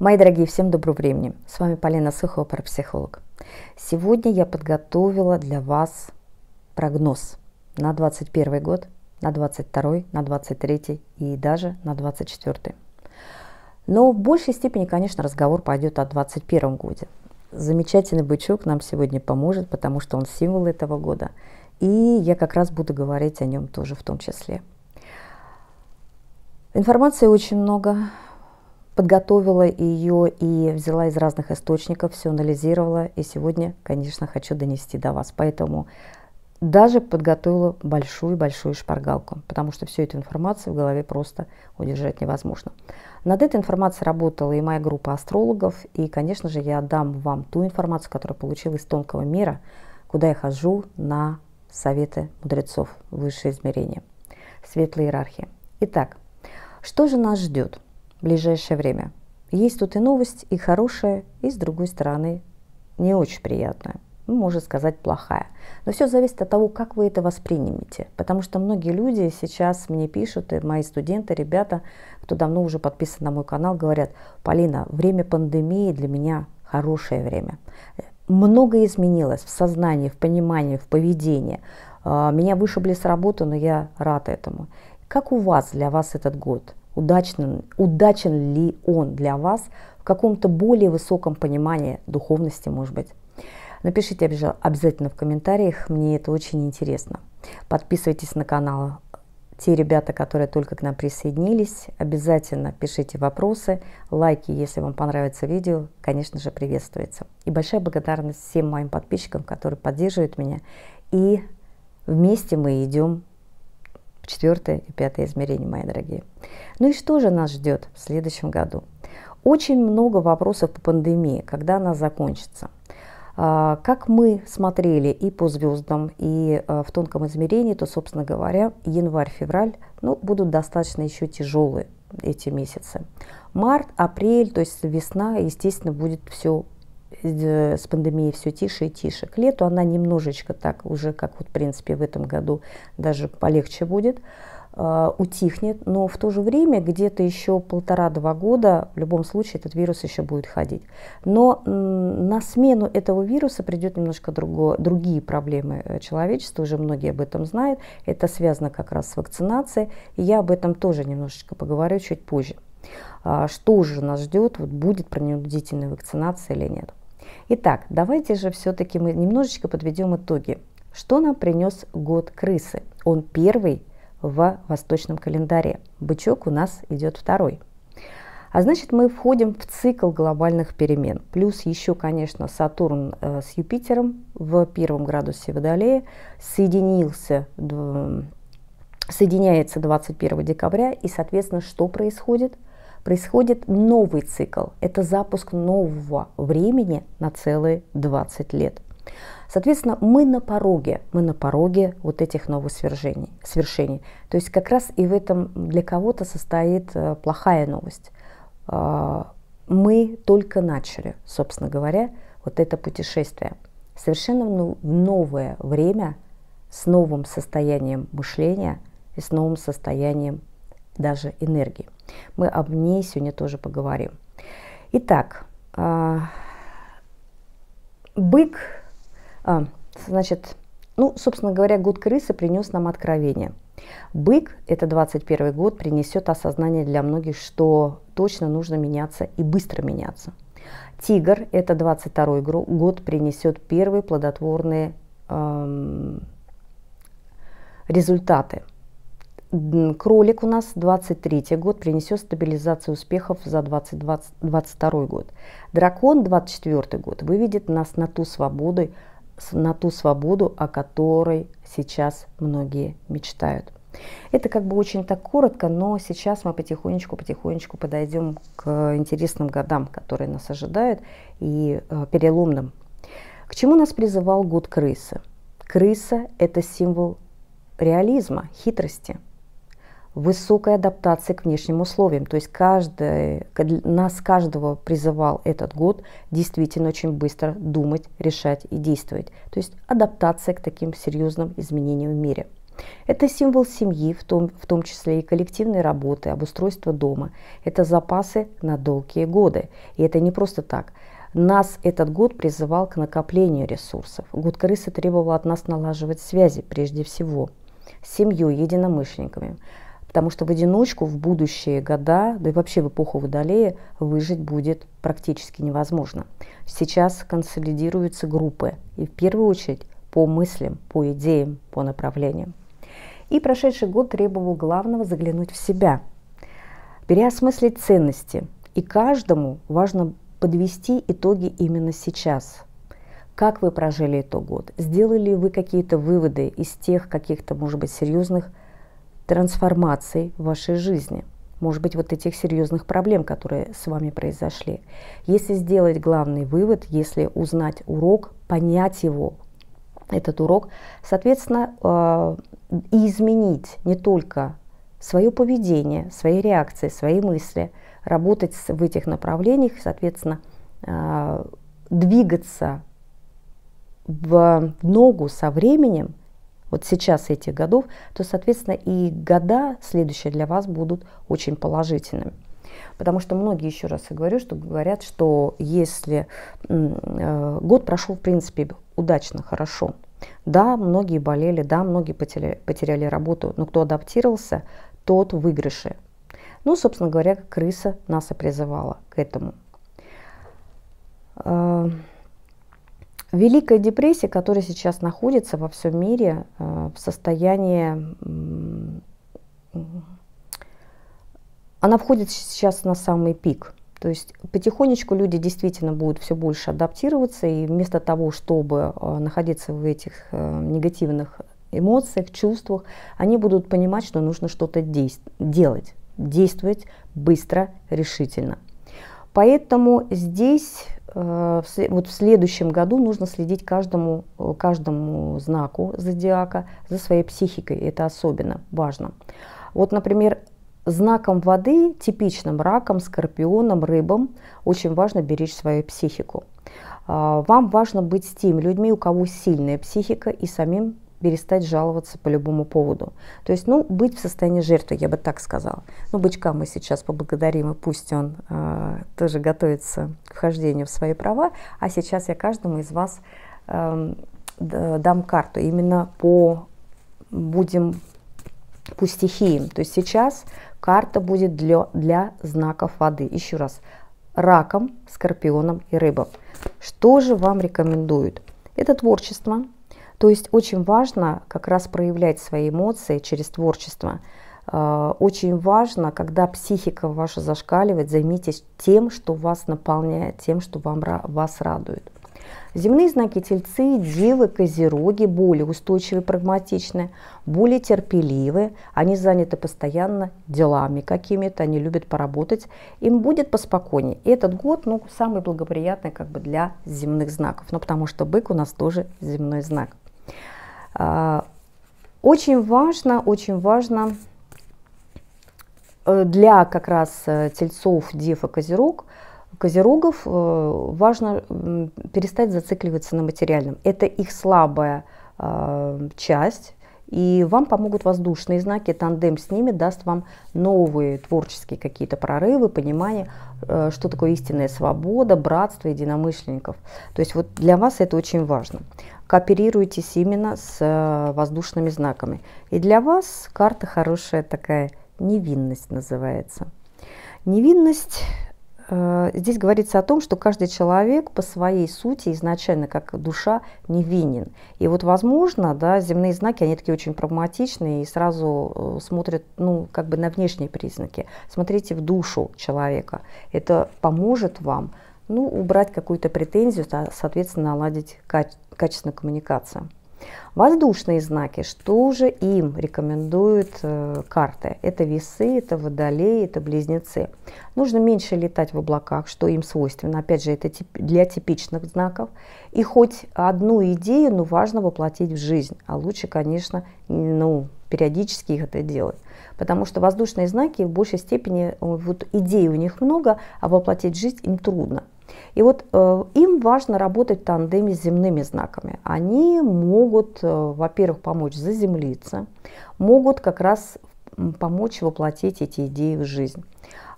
Мои дорогие, всем доброго времени. С вами Полина Сухова, парапсихолог. Сегодня я подготовила для вас прогноз на 21 год, на 22, на 23 и даже на 24. Но в большей степени, конечно, разговор пойдет о 21 годе. Замечательный бычок нам сегодня поможет, потому что он символ этого года. И я как раз буду говорить о нем тоже в том числе. Информации очень много, подготовила ее и взяла из разных источников, все анализировала, и сегодня, конечно, хочу донести до вас. Поэтому даже подготовила большую-большую шпаргалку, потому что всю эту информацию в голове просто удержать невозможно. Над этой информацией работала и моя группа астрологов, и, конечно же, я дам вам ту информацию, которую получила из тонкого мира, куда я хожу на советы мудрецов, высшее измерение, светлые иерархии. Итак, что же нас ждет? в ближайшее время. Есть тут и новость, и хорошая, и, с другой стороны, не очень приятная, ну, можно сказать, плохая. Но все зависит от того, как вы это воспримете, Потому что многие люди сейчас мне пишут, и мои студенты, ребята, кто давно уже подписан на мой канал, говорят, Полина, время пандемии для меня хорошее время. Многое изменилось в сознании, в понимании, в поведении. А, меня вышибли с работы, но я рад этому. Как у вас, для вас этот год? удачен, удачен ли он для вас в каком-то более высоком понимании духовности, может быть. Напишите обязательно в комментариях, мне это очень интересно. Подписывайтесь на канал. Те ребята, которые только к нам присоединились, обязательно пишите вопросы, лайки, если вам понравится видео, конечно же, приветствуется. И большая благодарность всем моим подписчикам, которые поддерживают меня. И вместе мы идем четвертое и пятое измерение, мои дорогие. Ну и что же нас ждет в следующем году? Очень много вопросов по пандемии, когда она закончится. А, как мы смотрели и по звездам, и а, в тонком измерении, то, собственно говоря, январь-февраль ну, будут достаточно еще тяжелые эти месяцы. Март, апрель, то есть весна, естественно, будет все Э, с пандемией все тише и тише. К лету она немножечко так уже, как вот в принципе в этом году, даже полегче будет, э, утихнет, но в то же время где-то еще полтора-два года в любом случае этот вирус еще будет ходить. Но на смену этого вируса придет немножко друго, другие проблемы э, человечества, уже многие об этом знают. Это связано как раз с вакцинацией, я об этом тоже немножечко поговорю чуть позже. А что же нас ждет, вот будет принудительная вакцинация или нет. Итак, давайте же все-таки мы немножечко подведем итоги. Что нам принес год крысы? Он первый в восточном календаре. Бычок у нас идет второй. А значит, мы входим в цикл глобальных перемен. Плюс еще, конечно, Сатурн э, с Юпитером в первом градусе Водолея соединился, соединяется 21 декабря. И, соответственно, что происходит – происходит новый цикл. Это запуск нового времени на целые 20 лет. Соответственно, мы на пороге, мы на пороге вот этих новых свершений. свершений. То есть как раз и в этом для кого-то состоит э, плохая новость. А, мы только начали, собственно говоря, вот это путешествие. Совершенно в новое время, с новым состоянием мышления и с новым состоянием даже энергии. Мы об ней сегодня тоже поговорим. Итак, а, бык, а, значит, ну, собственно говоря, год крысы принес нам откровение. Бык, это 21 год, принесет осознание для многих, что точно нужно меняться и быстро меняться. Тигр, это 22 год, принесет первые плодотворные эм, результаты. Кролик у нас 23 год принесет стабилизацию успехов за 2022 год. Дракон 24 год выведет нас на ту свободу, на ту свободу, о которой сейчас многие мечтают. Это как бы очень так коротко, но сейчас мы потихонечку-потихонечку подойдем к интересным годам, которые нас ожидают, и э, переломным. К чему нас призывал год крысы? Крыса – это символ реализма, хитрости – высокой адаптации к внешним условиям. То есть каждый, нас каждого призывал этот год действительно очень быстро думать, решать и действовать. То есть адаптация к таким серьезным изменениям в мире. Это символ семьи, в том, в том числе и коллективной работы, обустройства дома. Это запасы на долгие годы. И это не просто так. Нас этот год призывал к накоплению ресурсов. Год крысы требовал от нас налаживать связи прежде всего с семьей, единомышленниками, Потому что в одиночку в будущие года, да и вообще в эпоху Водолея, выжить будет практически невозможно. Сейчас консолидируются группы, и в первую очередь по мыслям, по идеям, по направлениям. И прошедший год требовал главного заглянуть в себя, переосмыслить ценности. И каждому важно подвести итоги именно сейчас. Как вы прожили этот год? Сделали ли вы какие-то выводы из тех каких-то, может быть, серьезных трансформаций в вашей жизни. Может быть, вот этих серьезных проблем, которые с вами произошли. Если сделать главный вывод, если узнать урок, понять его, этот урок, соответственно, э, и изменить не только свое поведение, свои реакции, свои мысли, работать в этих направлениях, соответственно, э, двигаться в ногу со временем – вот сейчас этих годов, то, соответственно, и года следующие для вас будут очень положительными. Потому что многие, еще раз я говорю, что говорят, что если э, год прошел, в принципе, удачно, хорошо, да, многие болели, да, многие потеряли, потеряли работу, но кто адаптировался, тот в выигрыше. Ну, собственно говоря, крыса нас и призывала к этому. Э, Великая депрессия, которая сейчас находится во всем мире э, в состоянии... Она входит сейчас на самый пик. То есть потихонечку люди действительно будут все больше адаптироваться, и вместо того, чтобы э, находиться в этих э, негативных эмоциях, чувствах, они будут понимать, что нужно что-то действ делать, действовать быстро, решительно. Поэтому здесь Э, вот в следующем году нужно следить каждому, э, каждому знаку зодиака за своей психикой. Это особенно важно. Вот, например, знаком воды, типичным раком, скорпионом, рыбам, очень важно беречь свою психику. А, вам важно быть с теми людьми, у кого сильная психика, и самим перестать жаловаться по любому поводу. То есть, ну, быть в состоянии жертвы, я бы так сказала. Ну, бычка мы сейчас поблагодарим, и пусть он э, тоже готовится к вхождению в свои права. А сейчас я каждому из вас э, дам карту именно по будем по стихиям. То есть сейчас карта будет для, для знаков воды. Еще раз, раком, скорпионом и рыбом. Что же вам рекомендуют? Это творчество, то есть очень важно как раз проявлять свои эмоции через творчество. А, очень важно, когда психика ваша зашкаливает, займитесь тем, что вас наполняет, тем, что вам, вас радует. Земные знаки тельцы, девы, козероги более устойчивы, прагматичны, более терпеливы, они заняты постоянно делами какими-то, они любят поработать, им будет поспокойнее. И этот год ну, самый благоприятный как бы, для земных знаков, ну, потому что бык у нас тоже земной знак. А, очень важно, очень важно э, для как раз э, тельцов, дев и козерог, козерогов э, важно перестать зацикливаться на материальном. Это их слабая а, часть, и вам помогут воздушные знаки, тандем с ними даст вам новые творческие какие-то прорывы, понимание, что такое истинная свобода, братство единомышленников. То есть вот для вас это очень важно кооперируетесь именно с э, воздушными знаками. И для вас карта хорошая такая, невинность называется. Невинность э, здесь говорится о том, что каждый человек по своей сути изначально как душа невинен. И вот, возможно, да, земные знаки, они такие очень прагматичные и сразу э, смотрят, ну, как бы на внешние признаки. Смотрите в душу человека. Это поможет вам ну, убрать какую-то претензию, соответственно, наладить качественную коммуникацию. Воздушные знаки, что же им рекомендуют э, карты? Это весы, это водолеи, это близнецы. Нужно меньше летать в облаках, что им свойственно. Опять же, это тип, для типичных знаков. И хоть одну идею, но важно воплотить в жизнь. А лучше, конечно, ну, периодически их это делать. Потому что воздушные знаки в большей степени, э, вот идей у них много, а воплотить в жизнь им трудно. И вот э, им важно работать в тандеме с земными знаками. Они могут, э, во-первых, помочь заземлиться, могут как раз помочь воплотить эти идеи в жизнь.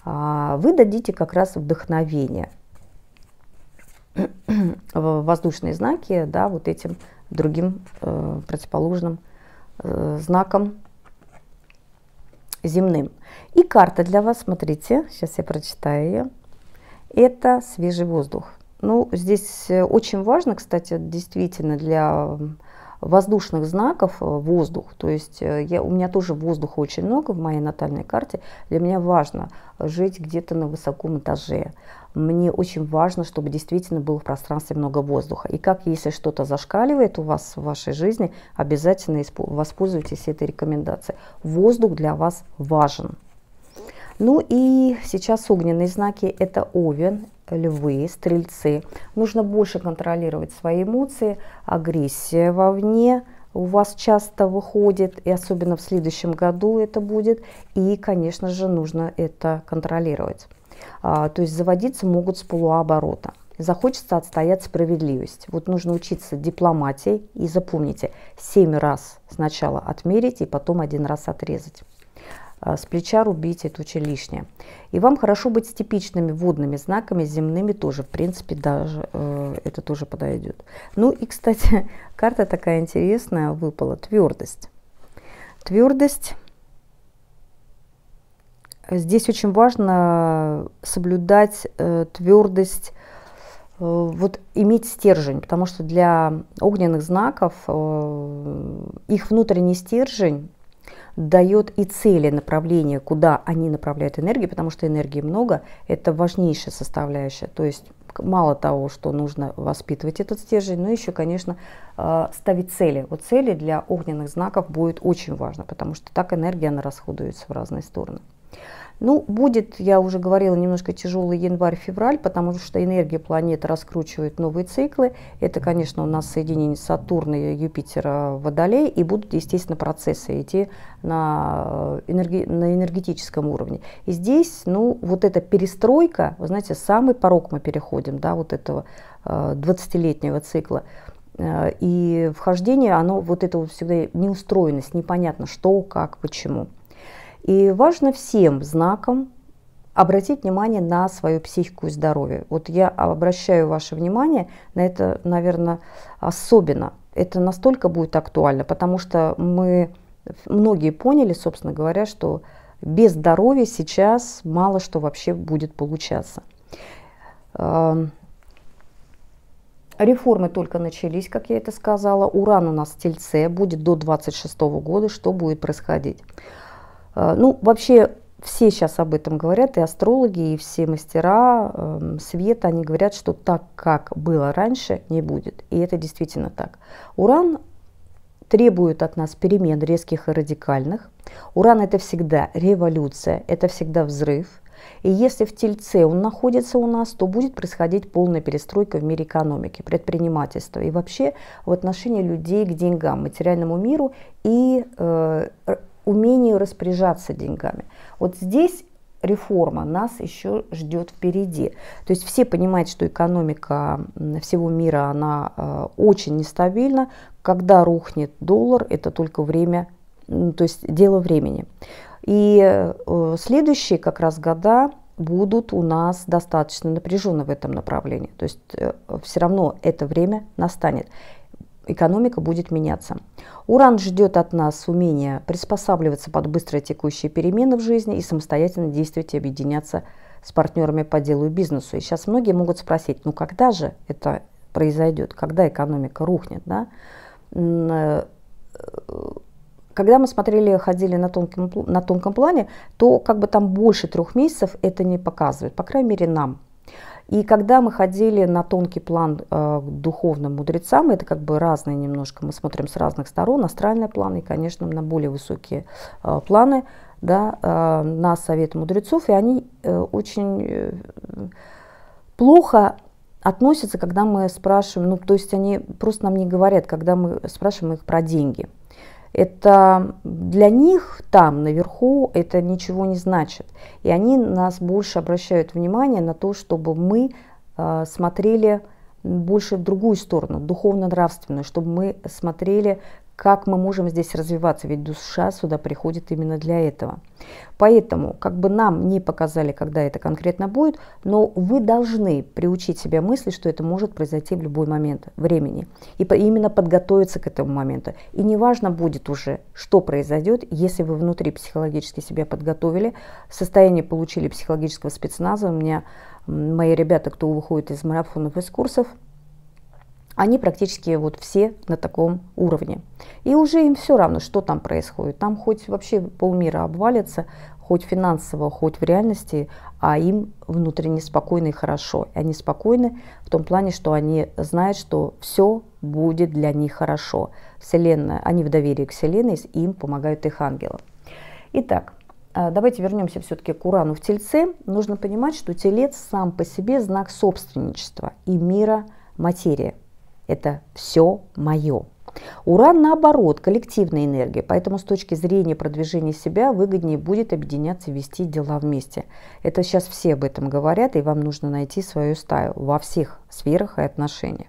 А, вы дадите как раз вдохновение воздушные знаки, да, вот этим другим э, противоположным э, знаком земным. И карта для вас, смотрите, сейчас я прочитаю ее это свежий воздух. Ну, здесь э, очень важно, кстати, действительно для воздушных знаков э, воздух. То есть э, я, у меня тоже воздуха очень много в моей натальной карте. Для меня важно жить где-то на высоком этаже. Мне очень важно, чтобы действительно было в пространстве много воздуха. И как если что-то зашкаливает у вас в вашей жизни, обязательно воспользуйтесь этой рекомендацией. Воздух для вас важен. Ну и сейчас огненные знаки – это Овен, Львы, Стрельцы. Нужно больше контролировать свои эмоции, агрессия вовне – у вас часто выходит, и особенно в следующем году это будет, и, конечно же, нужно это контролировать. А, то есть заводиться могут с полуоборота. Захочется отстоять справедливость. Вот нужно учиться дипломатии и запомните, 7 раз сначала отмерить и потом один раз отрезать. А, с плеча рубите, тучи лишнее. И вам хорошо быть с типичными водными знаками, земными тоже. В принципе, даже э, это тоже подойдет. Ну и, кстати, карта такая интересная выпала. Твердость. Твердость. Здесь очень важно соблюдать э, твердость э, вот иметь стержень, потому что для огненных знаков э, их внутренний стержень дает и цели направления, куда они направляют энергию, потому что энергии много, это важнейшая составляющая. То есть мало того, что нужно воспитывать этот стержень, но еще, конечно, э, ставить цели. Вот цели для огненных знаков будет очень важно, потому что так энергия она расходуется в разные стороны. Ну, будет, я уже говорила, немножко тяжелый январь-февраль, потому что энергия планеты раскручивает новые циклы. Это, конечно, у нас соединение Сатурна, и Юпитера, Водолей, и будут, естественно, процессы идти на, э, энерги... на энергетическом уровне. И здесь, ну, вот эта перестройка, вы знаете, самый порог мы переходим, да, вот этого 20-летнего э, цикла. Э, и вхождение, оно вот это вот всегда неустроенность, непонятно что, как, почему. И важно всем знаком обратить внимание на свою психику и здоровье. Вот я обращаю ваше внимание на это, наверное, особенно. Это настолько будет актуально, потому что мы многие поняли, собственно говоря, что без здоровья сейчас мало что вообще будет получаться. Эм, реформы только начались, как я это сказала. Уран у нас в Тельце будет до 26 года. Что будет происходить? Э, ну, вообще все сейчас об этом говорят, и астрологи, и все мастера э, света, они говорят, что так, как было раньше, не будет. И это действительно так. Уран требует от нас перемен резких и радикальных. Уран это всегда революция, это всегда взрыв. И если в Тельце он находится у нас, то будет происходить полная перестройка в мире экономики, предпринимательства и вообще в отношении людей к деньгам, материальному миру и э, умению распоряжаться деньгами. Вот здесь реформа нас еще ждет впереди. То есть все понимают, что экономика всего мира, она э, очень нестабильна. Когда рухнет доллар, это только время, то есть дело времени. И э, следующие как раз года будут у нас достаточно напряжены в этом направлении. То есть э, все равно это время настанет экономика будет меняться. Уран ждет от нас умения приспосабливаться под быстро текущие перемены в жизни и самостоятельно действовать и объединяться с партнерами по делу и бизнесу. И сейчас многие могут спросить, ну когда же это произойдет, когда экономика рухнет, да? Э, э, когда мы смотрели, ходили на тонком, на тонком плане, то как бы там больше трех месяцев это не показывает, по крайней мере нам. И когда мы ходили на тонкий план э, духовным мудрецам, это как бы разные немножко, мы смотрим с разных сторон, астральные планы и, конечно, на более высокие э, планы, да, э, на совет мудрецов, и они э, очень э, плохо относятся, когда мы спрашиваем, ну, то есть они просто нам не говорят, когда мы спрашиваем их про деньги – это для них там, наверху, это ничего не значит. И они нас больше обращают внимание на то, чтобы мы э, смотрели больше в другую сторону, духовно-нравственную, чтобы мы смотрели как мы можем здесь развиваться, ведь душа сюда приходит именно для этого. Поэтому, как бы нам не показали, когда это конкретно будет, но вы должны приучить себя мысли, что это может произойти в любой момент времени. И именно подготовиться к этому моменту. И неважно будет уже, что произойдет, если вы внутри психологически себя подготовили, состояние получили психологического спецназа. У меня мои ребята, кто выходит из марафонов, из курсов, они практически вот все на таком уровне. И уже им все равно, что там происходит. Там хоть вообще полмира обвалится, хоть финансово, хоть в реальности, а им внутренне спокойно и хорошо. И они спокойны в том плане, что они знают, что все будет для них хорошо. Вселенная, они в доверии к Вселенной, им помогают их ангелы. Итак, э, давайте вернемся все-таки к Урану в Тельце. Нужно понимать, что Телец сам по себе знак собственничества и мира материи. Это все мое. Уран, наоборот, коллективная энергия, поэтому с точки зрения продвижения себя выгоднее будет объединяться, и вести дела вместе. Это сейчас все об этом говорят, и вам нужно найти свою стаю во всех сферах и отношениях.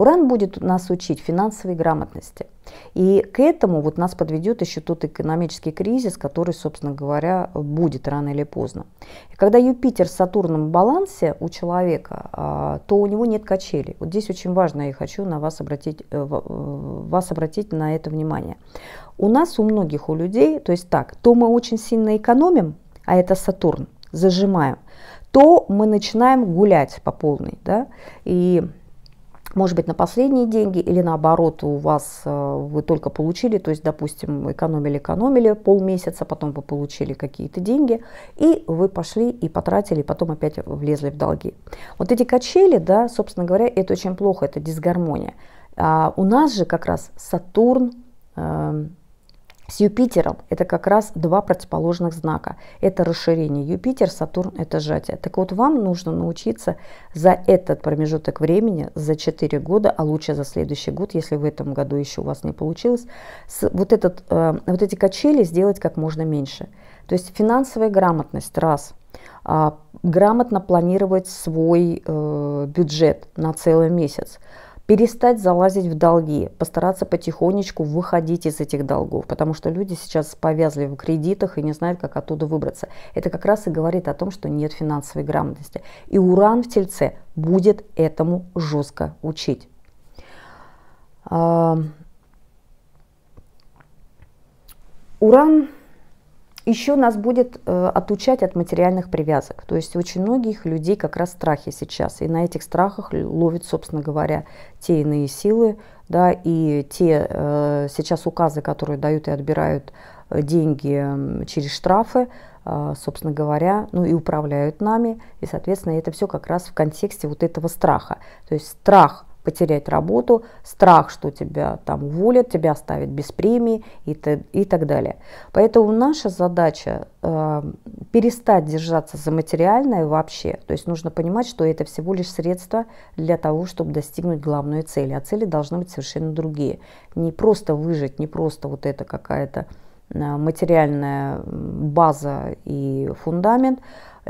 Уран будет нас учить финансовой грамотности. И к этому вот нас подведет еще тот экономический кризис, который, собственно говоря, будет рано или поздно. И когда Юпитер с Сатурном в балансе у человека, а, то у него нет качелей. Вот здесь очень важно, я хочу на вас обратить, э, э, вас обратить на это внимание. У нас, у многих, у людей, то есть так, то мы очень сильно экономим, а это Сатурн, зажимаем, то мы начинаем гулять по полной, да, и может быть, на последние деньги или наоборот у вас э, вы только получили, то есть, допустим, экономили-экономили полмесяца, потом вы получили какие-то деньги, и вы пошли и потратили, и потом опять влезли в долги. Вот эти качели, да, собственно говоря, это очень плохо, это дисгармония. А у нас же как раз Сатурн, эм, с Юпитером это как раз два противоположных знака. Это расширение. Юпитер, Сатурн – это сжатие. Так вот, вам нужно научиться за этот промежуток времени, за 4 года, а лучше за следующий год, если в этом году еще у вас не получилось, вот, этот, э, вот эти качели сделать как можно меньше. То есть финансовая грамотность – раз. А, грамотно планировать свой э, бюджет на целый месяц – перестать залазить в долги, постараться потихонечку выходить из этих долгов, потому что люди сейчас повязли в кредитах и не знают, как оттуда выбраться. Это как раз и говорит о том, что нет финансовой грамотности. И уран в тельце будет этому жестко учить. А, уран еще нас будет э, отучать от материальных привязок. То есть очень многих людей как раз страхи сейчас. И на этих страхах ловят, собственно говоря, те иные силы. Да, и те э, сейчас указы, которые дают и отбирают э, деньги через штрафы, э, собственно говоря, ну и управляют нами. И, соответственно, это все как раз в контексте вот этого страха. То есть страх потерять работу, страх, что тебя там уволят, тебя оставят без премии и, т- и так далее. Поэтому наша задача э, перестать держаться за материальное вообще. То есть нужно понимать, что это всего лишь средство для того, чтобы достигнуть главной цели. А цели должны быть совершенно другие. Не просто выжить, не просто вот это какая-то э, материальная база и фундамент,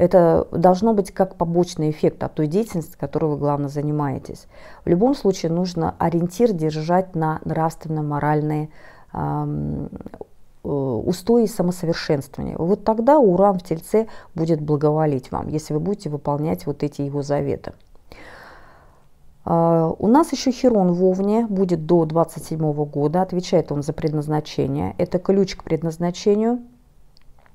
это должно быть как побочный эффект от той деятельности, которой вы, главно занимаетесь. В любом случае нужно ориентир держать на нравственно-моральные э, устои самосовершенствования. Вот тогда Уран в Тельце будет благоволить вам, если вы будете выполнять вот эти его заветы. А, у нас еще Херон в Овне будет до 27 года, отвечает он за предназначение. Это ключ к предназначению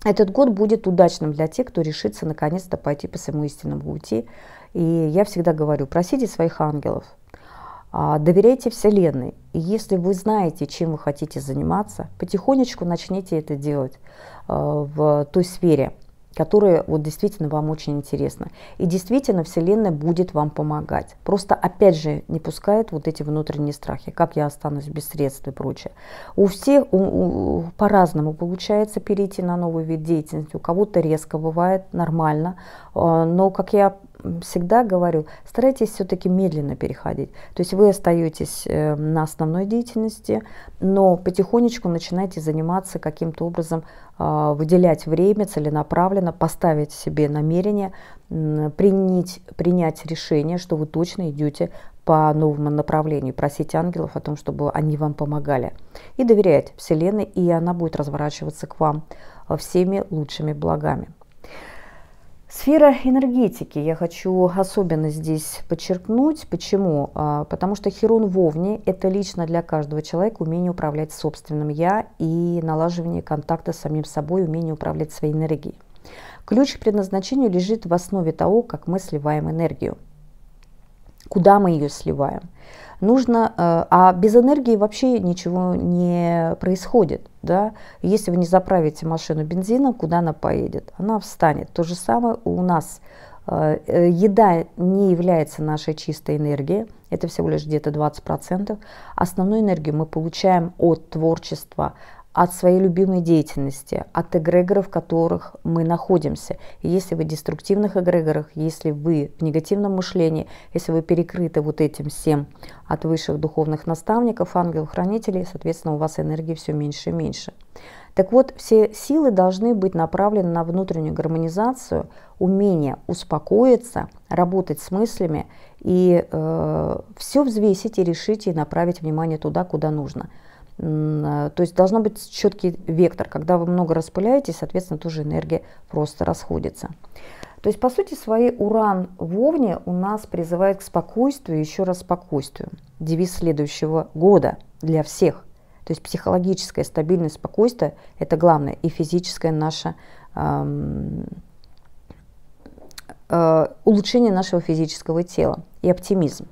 этот год будет удачным для тех, кто решится наконец-то пойти по своему истинному пути. И я всегда говорю, просите своих ангелов, а, доверяйте Вселенной. И если вы знаете, чем вы хотите заниматься, потихонечку начните это делать а, в той сфере – которые вот действительно вам очень интересны. И действительно Вселенная будет вам помогать. Просто опять же не пускает вот эти внутренние страхи, как я останусь без средств и прочее. У всех у, у, по-разному получается перейти на новый вид деятельности. У кого-то резко бывает нормально, а, но, как я всегда говорю, старайтесь все-таки медленно переходить. То есть вы остаетесь э, на основной деятельности, но потихонечку начинаете заниматься каким-то образом, а, выделять время целенаправленно, поставить себе намерение, принять, принять решение, что вы точно идете по новому направлению, просить ангелов о том, чтобы они вам помогали. И доверять Вселенной, и она будет разворачиваться к вам а, всеми лучшими благами. Сфера энергетики я хочу особенно здесь подчеркнуть. Почему? А, потому что Херон Вовни – это лично для каждого человека умение управлять собственным «я» и налаживание контакта с самим собой, умение управлять своей энергией. Ключ к предназначению лежит в основе того, как мы сливаем энергию куда мы ее сливаем. Нужно, э, а без энергии вообще ничего не происходит. Да? Если вы не заправите машину бензином, куда она поедет? Она встанет. То же самое у нас. Э, э, еда не является нашей чистой энергией, это всего лишь где-то 20%. Основную энергию мы получаем от творчества, от своей любимой деятельности, от эгрегоров, в которых мы находимся. если вы в деструктивных эгрегорах, если вы в негативном мышлении, если вы перекрыты вот этим всем от высших духовных наставников, ангелов-хранителей, соответственно, у вас энергии все меньше и меньше. Так вот, все силы должны быть направлены на внутреннюю гармонизацию, умение успокоиться, работать с мыслями и э, все взвесить и решить и направить внимание туда, куда нужно – а, то есть должно быть четкий вектор. Когда вы много распыляете, соответственно, тоже энергия просто расходится. То есть, по сути своей, уран в Овне у нас призывает к спокойствию, еще раз спокойствию. Девиз следующего года для всех. То есть психологическая стабильность, спокойствие – это главное. И физическое наше эм, э, улучшение нашего физического тела и оптимизм.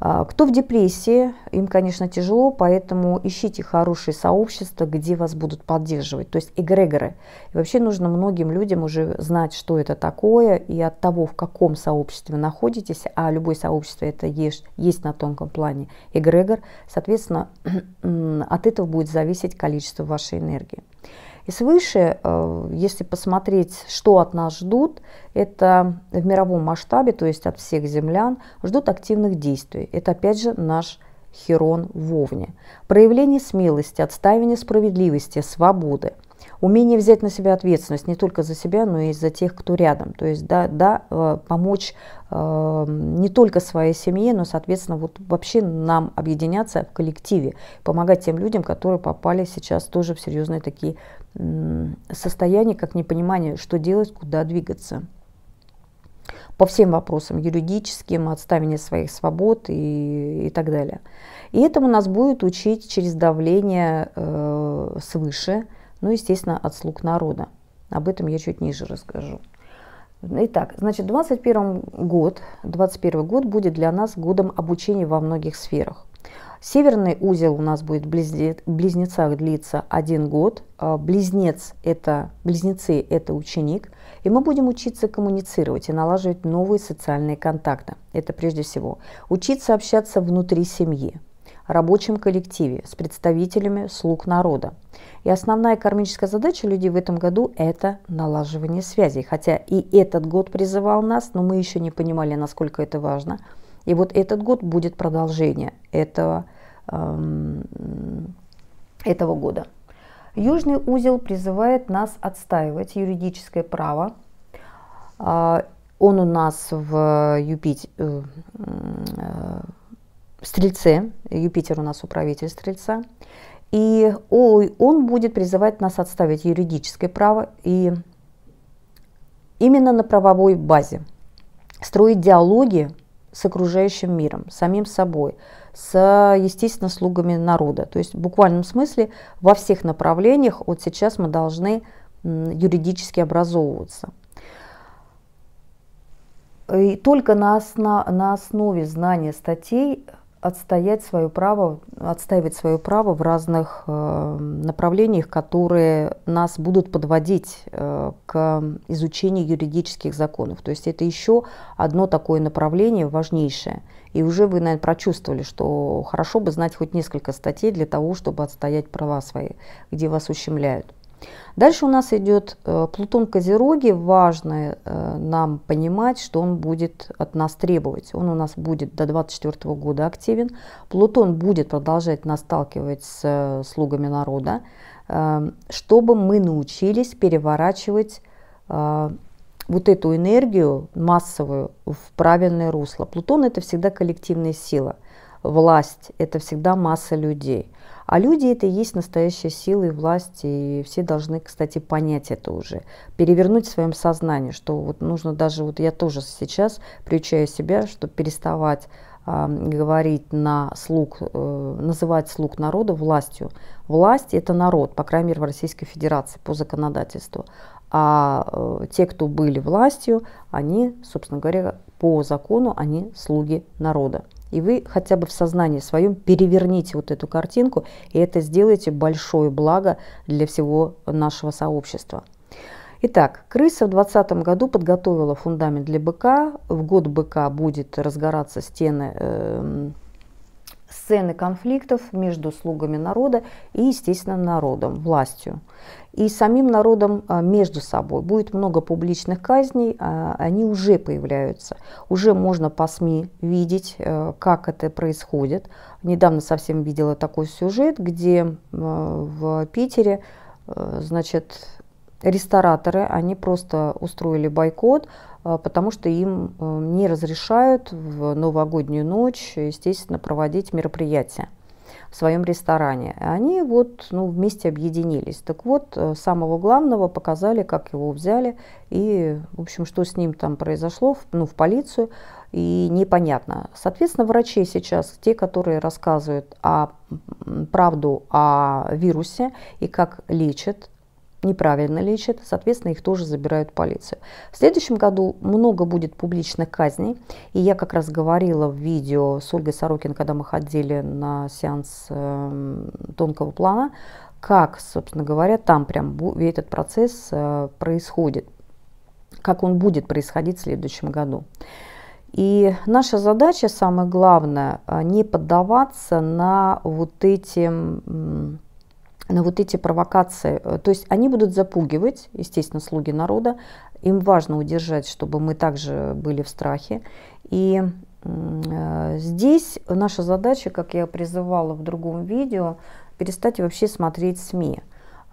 А, кто в депрессии, им, конечно, тяжело, поэтому ищите хорошие сообщества, где вас будут поддерживать, то есть эгрегоры. И вообще нужно многим людям уже знать, что это такое, и от того, в каком сообществе вы находитесь, а любое сообщество это есть, есть на тонком плане эгрегор, соответственно, от этого будет зависеть количество вашей энергии. И свыше, э, если посмотреть, что от нас ждут, это в мировом масштабе, то есть от всех землян, ждут активных действий. Это опять же наш Херон Вовне. Проявление смелости, отстаивание справедливости, свободы – Умение взять на себя ответственность не только за себя, но и за тех, кто рядом. То есть, да, да э, помочь эм, не только своей семье, но, соответственно, вот вообще нам объединяться в коллективе, помогать тем людям, которые попали сейчас тоже в серьезные такие состояния, как непонимание, что делать, куда двигаться по всем вопросам юридическим, отставление своих свобод и, и так далее. И этому нас будет учить через давление э, свыше, ну, естественно, от слуг народа. Об этом я чуть ниже расскажу. Итак, значит, 21 год, 21 год будет для нас годом обучения во многих сферах. Северный узел у нас будет в близнецах длиться один год. А, близнец это, близнецы – это ученик. И мы будем учиться коммуницировать и налаживать новые социальные контакты. Это прежде всего. Учиться общаться внутри семьи рабочем коллективе с представителями слуг народа. И основная кармическая задача людей в этом году – это налаживание связей. Хотя и этот год призывал нас, но мы еще не понимали, насколько это важно. И вот этот год будет продолжение этого, эм, этого года. Южный узел призывает нас отстаивать юридическое право. А, он у нас в э, Юпитер э, в Стрельце, Юпитер у нас управитель Стрельца, и он будет призывать нас отставить юридическое право и именно на правовой базе строить диалоги с окружающим миром, самим собой, с, естественно, слугами народа. То есть в буквальном смысле во всех направлениях вот сейчас мы должны юридически образовываться. И только на, осно, на основе знания статей отстоять свое право, отстаивать свое право в разных э, направлениях, которые нас будут подводить э, к изучению юридических законов. То есть это еще одно такое направление важнейшее. И уже вы, наверное, прочувствовали, что хорошо бы знать хоть несколько статей для того, чтобы отстоять права свои, где вас ущемляют. Дальше у нас идет э, Плутон Козероги. Важно э, нам понимать, что он будет от нас требовать. Он у нас будет до 24 года активен. Плутон будет продолжать нас сталкивать с э, слугами народа, эм, чтобы мы научились переворачивать вот эту энергию массовую в правильное русло. Плутон это всегда коллективная сила. Власть это всегда масса людей. А люди это и есть настоящая сила и власть, и все должны, кстати, понять это уже, перевернуть в своем сознании, что вот нужно даже, вот я тоже сейчас приучаю себя, что переставать говорить на слуг, э, называть слуг народа властью. Власть – это народ, по крайней мере, в Российской Федерации по законодательству. А э, те, кто были властью, они, собственно говоря, по закону, они слуги народа. И вы хотя бы в сознании своем переверните вот эту картинку, и это сделаете большое благо для всего нашего сообщества. Итак, крыса в 2020 году подготовила фундамент для быка. В год быка будет разгораться стены э, сцены конфликтов между слугами народа и, естественно, народом, властью. И самим народом а, между собой. Будет много публичных казней, а, они уже появляются. Уже можно по СМИ видеть, э, как это происходит. Недавно совсем видела такой сюжет, где э, в Питере э, значит, рестораторы, они просто устроили бойкот, а, потому что им э, не разрешают в новогоднюю ночь, естественно, проводить мероприятия в своем ресторане. Они вот ну, вместе объединились. Так вот, э, самого главного показали, как его взяли и, в общем, что с ним там произошло, ну, в полицию, и непонятно. Соответственно, врачи сейчас, те, которые рассказывают о правду о вирусе и как лечат, неправильно лечат, соответственно, их тоже забирают в полицию. В следующем году много будет публичных казней, и я как раз говорила в видео с Ольгой Сорокин, когда мы ходили на сеанс э, тонкого плана, как, собственно говоря, там прям этот процесс э, происходит, как он будет происходить в следующем году. И наша задача, самое главное, э, не поддаваться на вот эти на вот эти провокации. Э, то есть они будут запугивать, естественно, слуги народа. Им важно удержать, чтобы мы также были в страхе. И э, здесь наша задача, как я призывала в другом видео, перестать вообще смотреть СМИ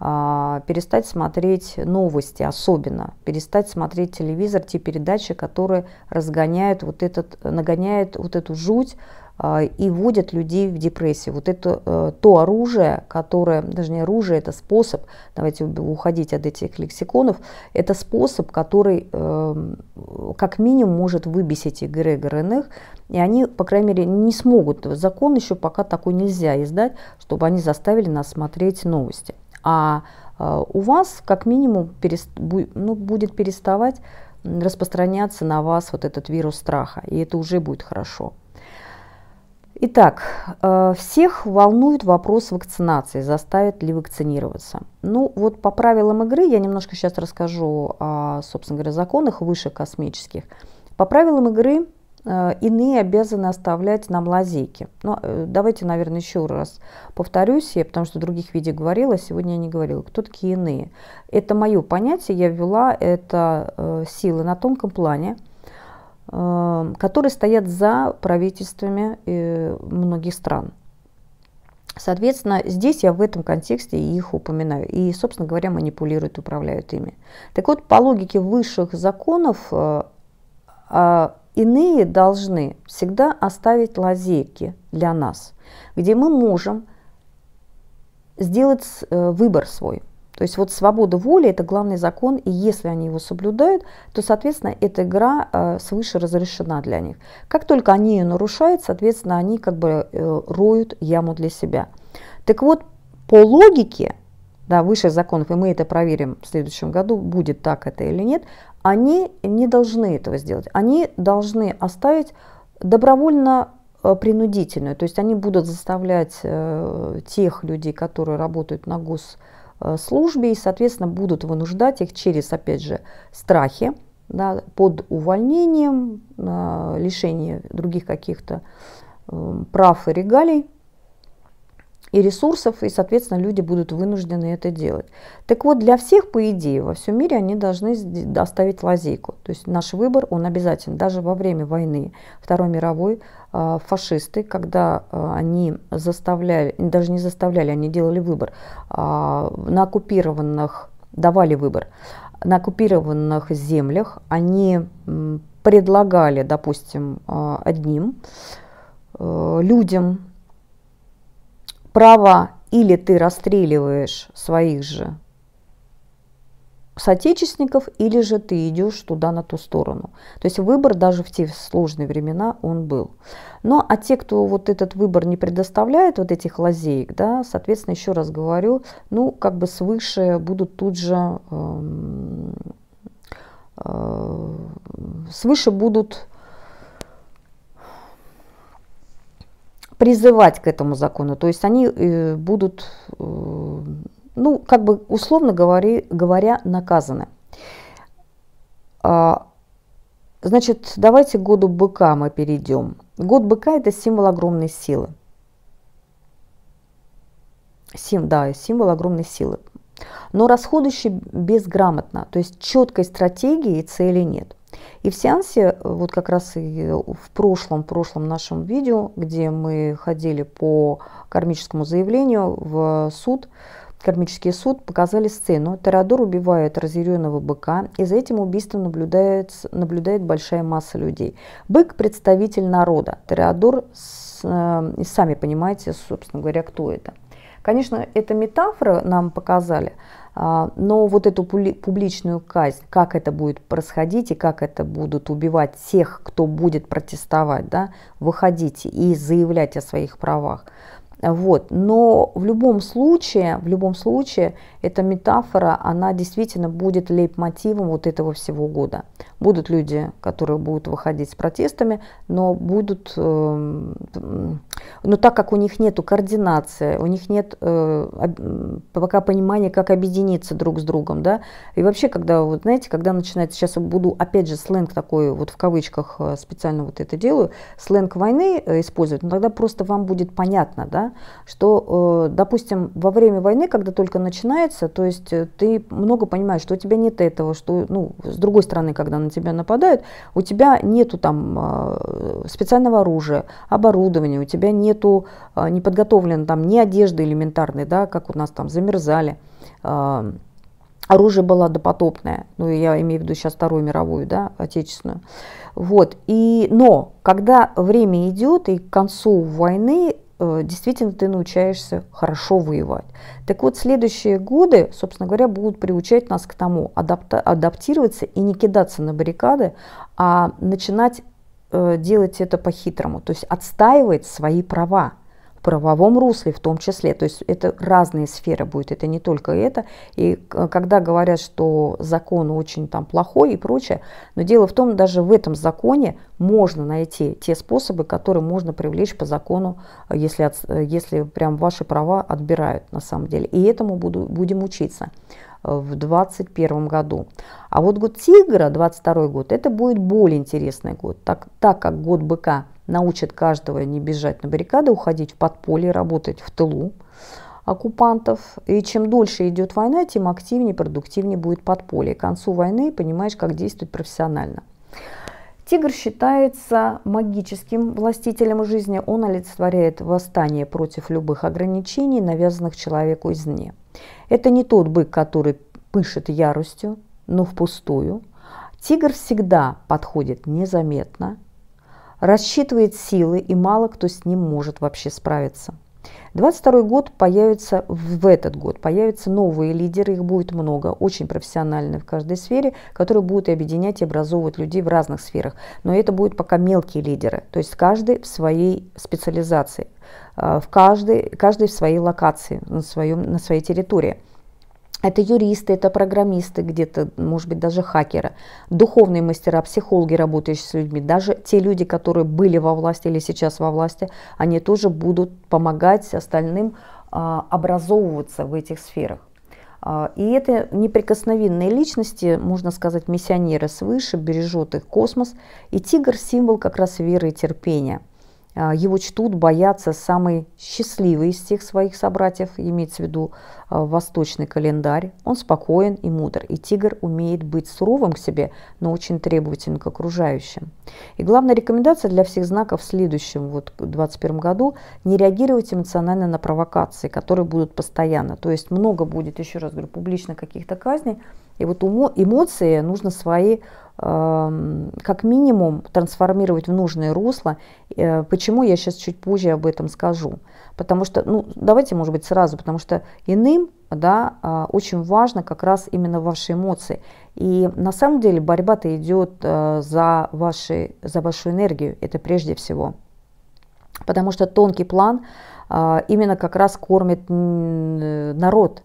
а, перестать смотреть новости особенно, перестать смотреть телевизор, те передачи, которые разгоняют вот этот, нагоняют вот эту жуть, а, и вводят людей в депрессию. Вот это э, то оружие, которое, даже не оружие, это способ, давайте уходить от этих лексиконов, это способ, который эм, как минимум может выбесить эгрегор иных, и они, по крайней мере, не смогут, закон еще пока такой нельзя издать, чтобы они заставили нас смотреть новости. А э, у вас как минимум перест... ну, будет переставать распространяться на вас вот этот вирус страха, и это уже будет хорошо. Итак, э, всех волнует вопрос вакцинации, заставят ли вакцинироваться. Ну вот по правилам игры, я немножко сейчас расскажу о, собственно говоря, законах выше космических. По правилам игры э, иные обязаны оставлять нам лазейки. Но ну, э, давайте, наверное, еще раз повторюсь, я, потому что в других видео говорила, сегодня я не говорила, кто такие иные. Это мое понятие, я ввела это силы на тонком плане – Эм, которые стоят за правительствами э, многих стран. Соответственно, здесь я в этом контексте их упоминаю и, собственно говоря, манипулируют, управляют ими. Так вот, по логике высших законов, э, а, иные должны всегда оставить лазейки для нас, где мы можем сделать э, выбор свой – то есть вот свобода воли – это главный закон, и если они его соблюдают, то, соответственно, эта игра э, свыше разрешена для них. Как только они ее нарушают, соответственно, они как бы э, роют яму для себя. Так вот, по логике, да, высших законов, и мы это проверим в следующем году, будет так это или нет, они не должны этого сделать. Они должны оставить добровольно э, принудительную. То есть они будут заставлять э, тех людей, которые работают на гос Э, службе и, соответственно, будут вынуждать их через, опять же, страхи да, под увольнением, э, лишение других каких-то э, прав и регалий и ресурсов, и, соответственно, люди будут вынуждены это делать. Так вот, для всех, по идее, во всем мире они должны оставить лазейку. То есть наш выбор, он обязателен. Даже во время войны Второй мировой а, фашисты, когда а, они заставляли, даже не заставляли, они делали выбор, а, на оккупированных, давали выбор, на оккупированных землях они предлагали, допустим, одним э, людям права или ты расстреливаешь своих же соотечественников, или же ты идешь туда, на ту сторону. То есть выбор даже в те сложные времена он был. Ну, а те, кто вот этот выбор не предоставляет, вот этих лазеек, да, соответственно, еще раз говорю, ну, как бы свыше будут тут же, э, э, свыше будут призывать к этому закону. То есть они э, будут, э, ну, как бы условно говори, говоря, наказаны. А, значит, давайте к году быка мы перейдем. Год быка – это символ огромной силы. Сим, да, символ огромной силы но расходующий безграмотно, то есть четкой стратегии и цели нет. И в сеансе, э, вот как раз и э, в прошлом, прошлом нашем видео, где мы ходили по кармическому заявлению в суд, Кармический суд показали сцену. Тарадор убивает разъяренного быка, и за этим убийством наблюдает, наблюдает большая масса людей. Бык – представитель народа. Тарадор, э, сами понимаете, собственно говоря, кто это – Конечно, это метафора нам показали, а, но вот эту публичную казнь, как это будет происходить и как это будут убивать тех, кто будет протестовать, да, выходить и заявлять о своих правах. Вот. Но в любом случае, в любом случае эта метафора, она действительно будет лейпмотивом вот этого всего года. Будут люди, которые будут выходить с протестами, но будут, э, но так как у них нет координации, у них нет э, пока понимания, как объединиться друг с другом, да, и вообще, когда, вот знаете, когда начинается, сейчас я буду, опять же, сленг такой, вот в кавычках э, специально вот это делаю, сленг войны э, использовать, но ну, тогда просто вам будет понятно, да, что, э, допустим, во время войны, когда только начинается, меняется, то есть э, ты много понимаешь, что у тебя нет этого, что, ну, с другой стороны, когда на тебя нападают, у тебя нету там а, специального оружия, оборудования, у тебя нету а, не подготовлен там ни одежды элементарной, да, как у нас там замерзали, а, оружие было допотопное, ну я имею в виду сейчас Вторую мировую, да, отечественную. Вот, и, но когда время идет и к концу войны Э, действительно ты научаешься хорошо воевать. Так вот, следующие годы, собственно говоря, будут приучать нас к тому адапта- адаптироваться и не кидаться на баррикады, а начинать э, делать это по-хитрому, то есть отстаивать свои права в правовом русле в том числе. То есть это разные сферы будет, это не только это. И э, когда говорят, что закон очень там плохой и прочее, но дело в том, даже в этом законе можно найти те способы, которые можно привлечь по закону, э, если, от, э, если прям ваши права отбирают на самом деле. И этому буду, будем учиться в 2021 году. А вот год тигра, 22 год, это будет более интересный год, так, так как год быка – научит каждого не бежать на баррикады, уходить в подполье, работать в тылу оккупантов. И чем дольше идет война, тем активнее, продуктивнее будет подполье. К концу войны понимаешь, как действовать профессионально. Тигр считается магическим властителем жизни. Он олицетворяет восстание против любых ограничений, навязанных человеку извне. Это не тот бык, который пышет яростью, но впустую. Тигр всегда подходит незаметно, рассчитывает силы, и мало кто с ним может вообще справиться. 22 год появится, в этот год появятся новые лидеры, их будет много, очень профессиональные в каждой сфере, которые будут и объединять и образовывать людей в разных сферах. Но это будут пока мелкие лидеры, то есть каждый в своей специализации, а, в каждой, каждый в своей локации, на, своем, на своей территории это юристы, это программисты где-то, может быть, даже хакеры, духовные мастера, психологи, работающие с людьми, даже те люди, которые были во власти или сейчас во власти, они тоже будут помогать остальным а, образовываться в этих сферах. А, и это неприкосновенные личности, можно сказать, миссионеры свыше, бережет их космос. И тигр – символ как раз веры и терпения – а, его чтут, боятся самый счастливый из всех своих собратьев, имеется в виду а, восточный календарь. Он спокоен и мудр, и тигр умеет быть суровым к себе, но очень требовательным к окружающим. И главная рекомендация для всех знаков в следующем, вот, 2021 году, не реагировать эмоционально на провокации, которые будут постоянно. То есть много будет, еще раз говорю, публично каких-то казней, и вот эмоции нужно свои Эм, как минимум трансформировать в нужное русло. Э, почему я сейчас чуть позже об этом скажу? Потому что, ну, давайте, может быть, сразу, потому что иным, да, э, очень важно как раз именно ваши эмоции. И на самом деле борьба-то идет э, за, ваши, за вашу энергию, это прежде всего. Потому что тонкий план именно как раз кормит народ,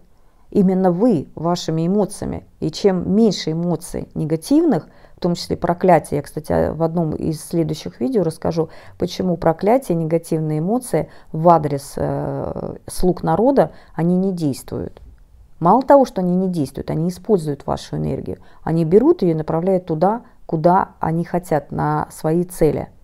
именно вы вашими эмоциями. И чем меньше эмоций негативных, в том числе проклятия, я, кстати, в одном из следующих видео расскажу, почему проклятия, негативные эмоции в адрес э, слуг народа, они не действуют. Мало того, что они не действуют, они используют вашу энергию. Они берут ее и направляют туда, куда они хотят, на свои цели –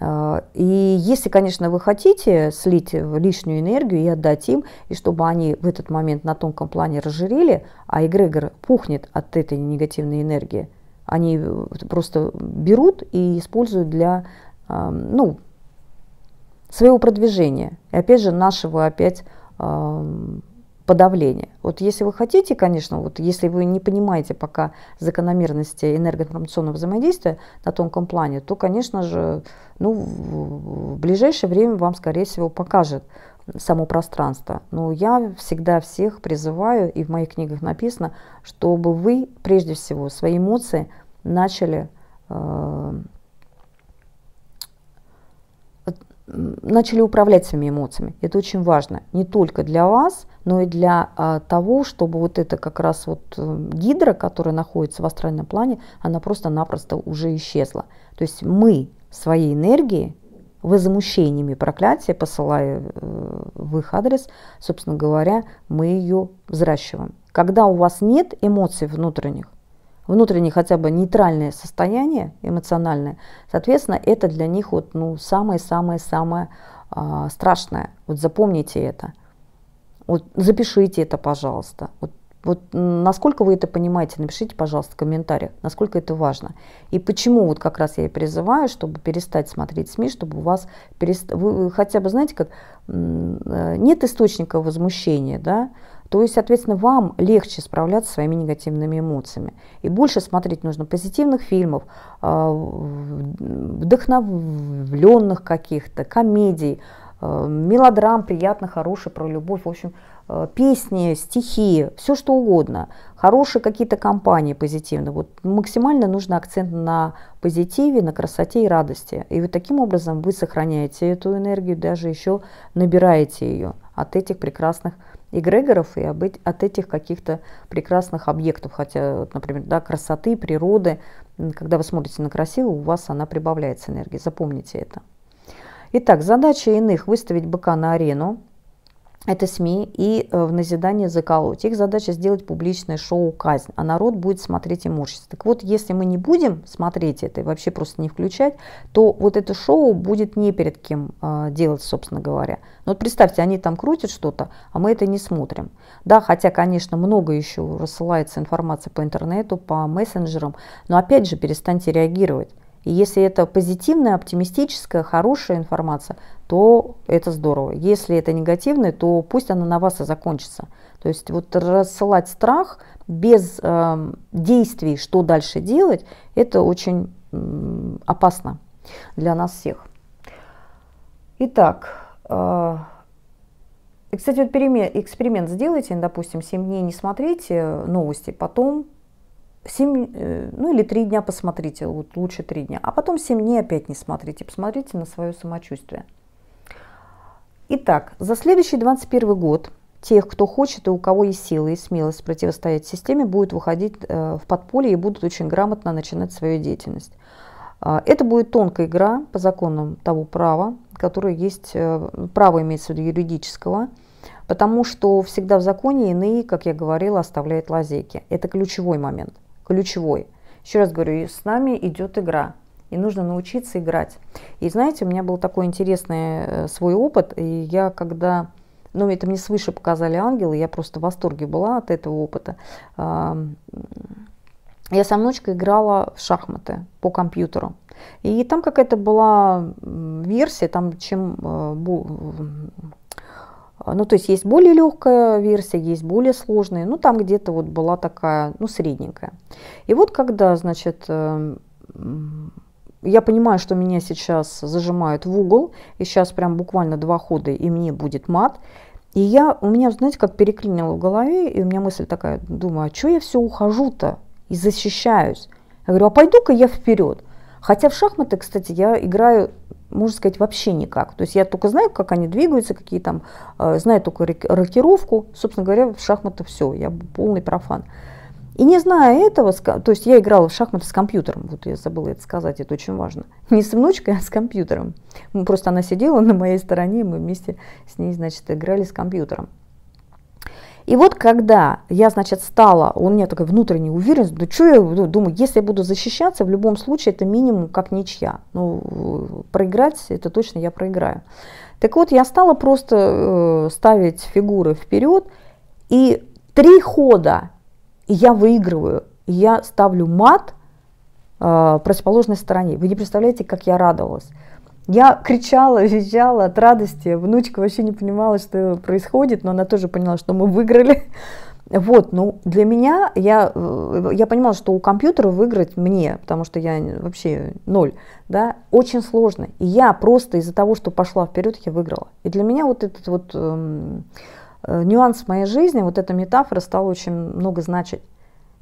а, и если, конечно, вы хотите слить лишнюю энергию и отдать им, и чтобы они в этот момент на тонком плане разжирели, а эгрегор пухнет от этой негативной энергии, они э, просто берут и используют для а, ну, своего продвижения. И опять же, нашего опять а, подавление. Вот если вы хотите, конечно, вот если вы не понимаете пока закономерности энергоинформационного взаимодействия на тонком плане, то, конечно же, ну, в ближайшее время вам, скорее всего, покажет само пространство. Но я всегда всех призываю, и в моих книгах написано, чтобы вы, прежде всего, свои эмоции начали э начали управлять своими эмоциями. Это очень важно не только для вас, но и для а, того, чтобы вот эта как раз вот э, гидра, которая находится в астральном плане, она просто-напросто уже исчезла. То есть мы своей энергией, возмущениями проклятия, посылая э, в их адрес, собственно говоря, мы ее взращиваем. Когда у вас нет эмоций внутренних, внутреннее хотя бы нейтральное состояние эмоциональное, соответственно, это для них вот, ну, самое-самое-самое а, страшное. Вот запомните это – вот запишите это, пожалуйста. Вот, вот насколько вы это понимаете, напишите, пожалуйста, в комментариях, насколько это важно. И почему вот как раз я и призываю, чтобы перестать смотреть СМИ, чтобы у вас перест... вы хотя бы, знаете, как э, нет источника возмущения, да, то есть, соответственно, вам легче справляться с своими негативными эмоциями. И больше смотреть нужно позитивных фильмов, а, вдохновленных каких-то, комедий, Э, мелодрам приятно, хорошие про любовь, в общем, э, песни, стихи, все что угодно, хорошие какие-то компании позитивные. Вот максимально нужно акцент на позитиве, на красоте и радости. И вот таким образом вы сохраняете эту энергию, даже еще набираете ее от этих прекрасных эгрегоров и от этих каких-то прекрасных объектов, хотя, например, да, красоты, природы, когда вы смотрите на красивую, у вас она прибавляется энергии. Запомните это. Итак, задача иных выставить быка на арену, это СМИ, и э, в назидание заколоть. Их задача сделать публичное шоу «Казнь», а народ будет смотреть имущество. Так вот, если мы не будем смотреть это и вообще просто не включать, то вот это шоу будет не перед кем э, делать, собственно говоря. Но ну вот представьте, они там крутят что-то, а мы это не смотрим. Да, хотя, конечно, много еще рассылается информации по интернету, по мессенджерам, но опять же перестаньте реагировать. И если это позитивная, оптимистическая, хорошая информация, то это здорово. Если это негативная, то пусть она на вас и закончится. То есть вот рассылать страх без э, действий, что дальше делать, это очень э, опасно для нас всех. Итак, э, кстати, вот эксперимент сделайте, допустим, 7 дней не смотрите новости, потом 7, э, ну или 3 дня посмотрите, лучше 3 дня, а потом 7 дней опять не смотрите, посмотрите на свое самочувствие. Итак, за следующий 21 год тех, кто хочет и у кого есть силы и смелость противостоять системе, будут выходить э, в подполье и будут очень грамотно начинать свою деятельность. А, это будет тонкая игра по законам того права, которое есть, э, право имеется в виду юридического, потому что всегда в законе иные, как я говорила, оставляют лазейки. Это ключевой момент ключевой. Еще раз говорю, с нами идет игра, и нужно научиться играть. И знаете, у меня был такой интересный э, свой опыт, и я когда... Ну, это мне свыше показали ангелы, я просто в восторге была от этого опыта. Я со внучкой играла в шахматы по компьютеру. И там какая-то была версия, там чем э, а, ну, то есть есть более легкая версия, есть более сложная. Ну, там где-то вот была такая, ну, средненькая. И вот когда, значит, эм, я понимаю, что меня сейчас зажимают в угол, и сейчас прям буквально два хода, и мне будет мат. И я, у меня, знаете, как переклинило в голове, и у меня мысль такая, думаю, а что я все ухожу-то и защищаюсь? Я говорю, а пойду-ка я вперед. Хотя в шахматы, кстати, я играю можно сказать, вообще никак. То есть я только знаю, как они двигаются, какие там, э, знаю только рокировку. Собственно говоря, в шахматы все, я полный профан. И не зная этого, то есть я играла в шахматы с компьютером, вот я забыла это сказать, это очень важно. Не с внучкой, а с компьютером. Просто она сидела на моей стороне, мы вместе с ней, значит, играли с компьютером. И вот когда я, значит, стала, у меня такая внутренняя уверенность, да что я думаю, если я буду защищаться, в любом случае это минимум как ничья. Ну, проиграть, это точно я проиграю. Так вот, я стала просто э, ставить фигуры вперед, и три хода я выигрываю, я ставлю мат э, противоположной стороне. Вы не представляете, как я радовалась. Я кричала, визжала от радости. Внучка вообще не понимала, что происходит, но она тоже поняла, что мы выиграли. Вот, ну, для меня, я, э, я понимала, что у компьютера выиграть мне, потому что я вообще ноль, да, очень сложно. И я просто из-за того, что пошла вперед, я выиграла. И для меня вот этот вот эм, э, нюанс моей жизни, вот эта метафора стала очень много значить.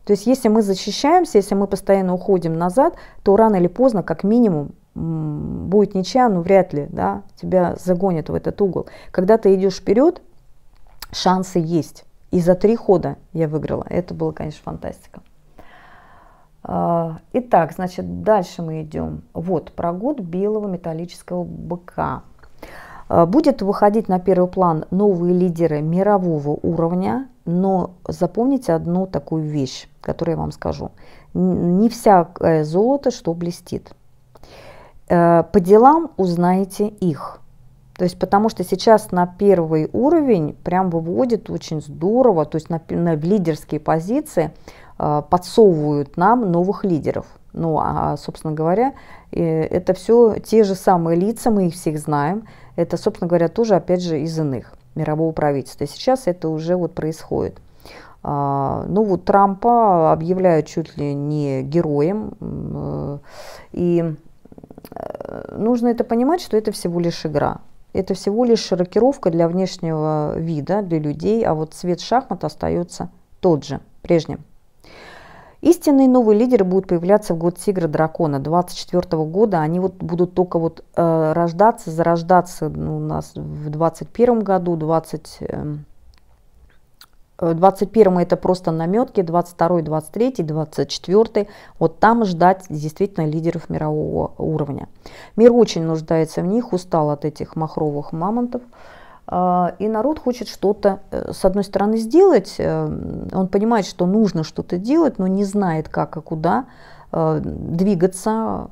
То есть если мы защищаемся, если мы постоянно уходим назад, то рано или поздно, как минимум, будет ничья, но вряд ли, да, тебя загонят в этот угол. Когда ты идешь вперед, шансы есть. И за три хода я выиграла. Это было, конечно, фантастика. А, итак, значит, дальше мы идем. Вот, про год белого металлического быка. А, будет выходить на первый план новые лидеры мирового уровня, но запомните одну такую вещь, которую я вам скажу. Не всякое золото, что блестит. Э, по делам узнаете их. То есть потому что сейчас на первый уровень прям выводит очень здорово, то есть на, на лидерские позиции э, подсовывают нам новых лидеров. Ну, а, а собственно говоря, э, это все те же самые лица, мы их всех знаем. Это, собственно говоря, тоже, опять же, из иных мирового правительства. сейчас это уже вот происходит. А, ну вот Трампа объявляют чуть ли не героем. Э, и Э, нужно это понимать, что это всего лишь игра. Это всего лишь рокировка для внешнего вида, для людей, а вот цвет шахмат остается тот же, прежним. Истинные новые лидеры будут появляться в год Тигра Дракона 24 года. Они вот будут только вот э, рождаться, зарождаться ну, у нас в 21 году, 20, э, эм, 21 это просто наметки, 22, 23, 24. Вот там ждать действительно лидеров мирового уровня. Мир очень нуждается в них, устал от этих махровых мамонтов. А, и народ хочет что-то, э, с одной стороны, сделать. Э, он понимает, что нужно что-то делать, но не знает, как и куда э, двигаться,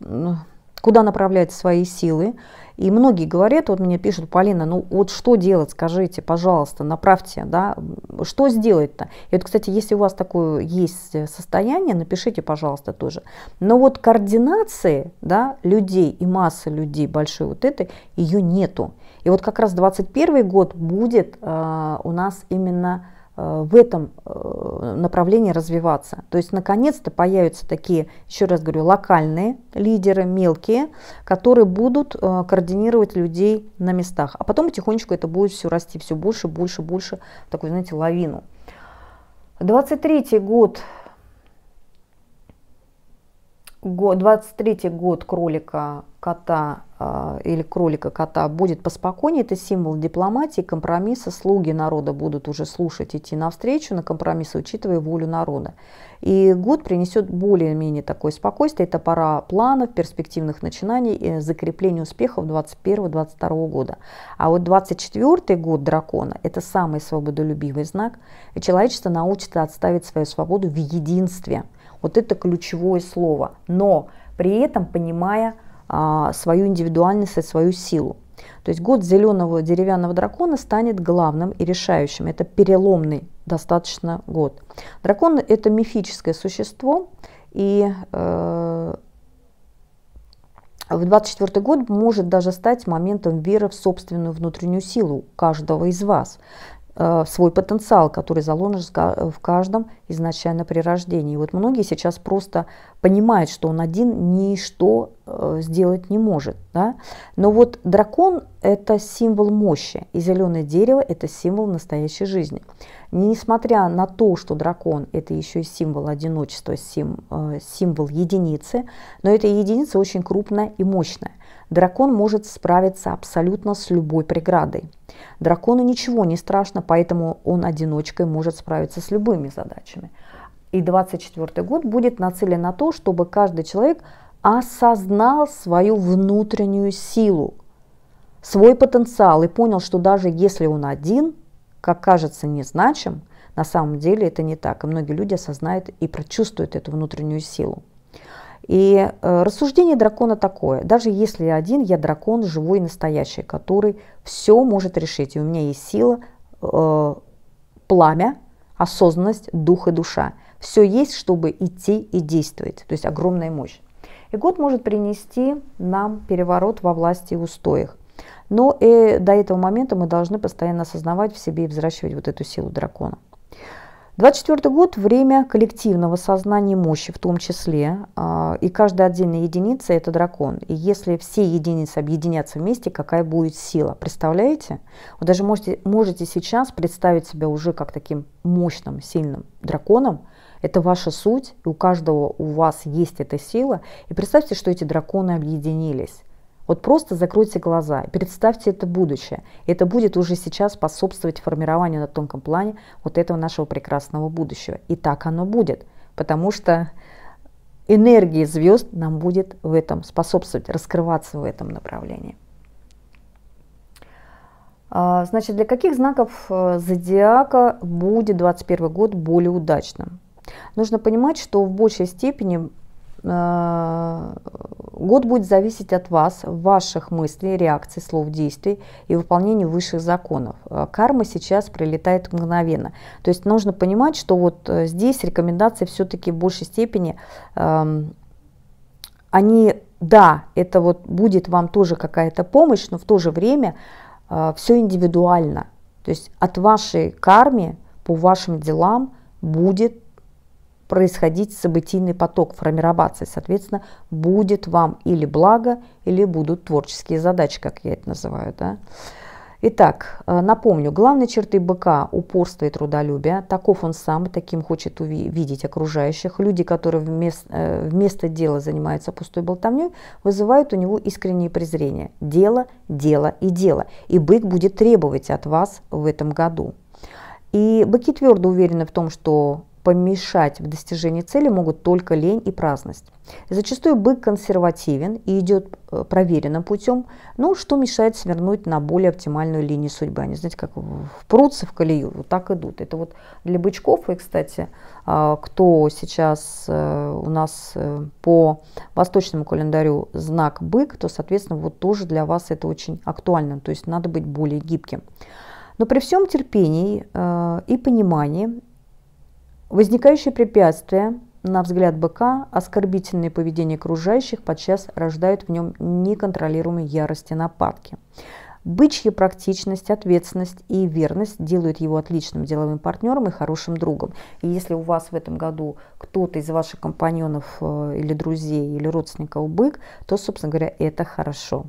ну, куда направлять свои силы. И многие говорят, вот мне пишут, Полина, ну вот что делать, скажите, пожалуйста, направьте, да, что сделать-то? И вот, кстати, если у вас такое есть состояние, напишите, пожалуйста, тоже. Но вот координации, да, людей и массы людей большой вот этой, ее нету. И вот как раз 21 год будет э, у нас именно Э, в этом э, направлении развиваться. То есть, наконец-то появятся такие, еще раз говорю, локальные лидеры, мелкие, которые будут э, координировать людей на местах. А потом потихонечку это будет все расти все больше, больше, больше, такую, знаете, лавину. 23 год 23 год кролика кота а, или кролика кота будет поспокойнее. Это символ дипломатии, компромисса. Слуги народа будут уже слушать, идти навстречу на компромиссы, учитывая волю народа. И год принесет более-менее такое спокойствие. Это пора планов, перспективных начинаний, и закрепления успехов 2021-2022 года. А вот 24 год дракона – это самый свободолюбивый знак. И человечество научится отставить свою свободу в единстве – вот это ключевое слово. Но при этом понимая а, свою индивидуальность и свою силу. То есть год зеленого деревянного дракона станет главным и решающим. Это переломный достаточно год. Дракон – это мифическое существо, и э, в 24 год может даже стать моментом веры в собственную внутреннюю силу каждого из вас. Э, свой потенциал, который заложен в каждом изначально при рождении. вот многие сейчас просто понимают, что он один ничто э, сделать не может. Да? Но вот дракон – это символ мощи, и зеленое дерево – это символ настоящей жизни. Несмотря на то, что дракон – это еще и символ одиночества, э, символ единицы, но эта единица очень крупная и мощная. Дракон может справиться абсолютно с любой преградой. Дракону ничего не страшно, поэтому он одиночкой может справиться с любыми задачами. И 24 год будет нацелен на то, чтобы каждый человек осознал свою внутреннюю силу, свой потенциал и понял, что даже если он один, как кажется, незначим, на самом деле это не так. И многие люди осознают и прочувствуют эту внутреннюю силу. И э, рассуждение дракона такое. Даже если я один, я дракон живой настоящий, который все может решить. И у меня есть сила, э, пламя, осознанность, дух и душа. Все есть, чтобы идти и действовать. То есть огромная мощь. И год может принести нам переворот во власти и устоях. Но и э, до этого момента мы должны постоянно осознавать в себе и взращивать вот эту силу дракона. 24 год – время коллективного сознания мощи в том числе, а, и каждая отдельная единица – это дракон. И если все единицы объединятся вместе, какая будет сила? Представляете? Вы даже можете, можете сейчас представить себя уже как таким мощным, сильным драконом. Это ваша суть, и у каждого у вас есть эта сила. И представьте, что эти драконы объединились вот просто закройте глаза, представьте это будущее. Это будет уже сейчас способствовать формированию на тонком плане вот этого нашего прекрасного будущего. И так оно будет, потому что энергии звезд нам будет в этом способствовать, раскрываться в этом направлении. А, значит, для каких знаков э, зодиака будет 2021 год более удачным? Нужно понимать, что в большей степени э, Год будет зависеть от вас, ваших мыслей, реакций, слов, действий и выполнения высших законов. Э, карма сейчас прилетает мгновенно. То есть нужно понимать, что вот э, здесь рекомендации все-таки в большей степени, эм, они, да, это вот будет вам тоже какая-то помощь, но в то же время э, все индивидуально. То есть от вашей кармы по вашим делам будет происходить событийный поток, формироваться. И, соответственно, будет вам или благо, или будут творческие задачи, как я это называю. Да? Итак, э, напомню, главные черты быка – упорство и трудолюбие. Таков он сам, таким хочет увидеть окружающих. Люди, которые вместо, э, вместо дела занимаются пустой болтовней, вызывают у него искреннее презрение. Дело, дело и дело. И бык будет требовать от вас в этом году. И быки твердо уверены в том, что помешать в достижении цели могут только лень и праздность. Зачастую бык консервативен и идет э, проверенным путем, но ну, что мешает свернуть на более оптимальную линию судьбы. Они, знаете, как впрутся в колею, вот так идут. Это вот для бычков, и, кстати, а, кто сейчас э, у нас э, по восточному календарю знак бык, то, соответственно, вот тоже для вас это очень актуально, то есть надо быть более гибким. Но при всем терпении э, и понимании Возникающие препятствия, на взгляд быка, оскорбительное поведение окружающих подчас рождают в нем неконтролируемые ярости нападки. Бычья практичность, ответственность и верность делают его отличным деловым партнером и хорошим другом. И если у вас в этом году кто-то из ваших компаньонов э, или друзей или родственников бык, то, собственно говоря, это хорошо.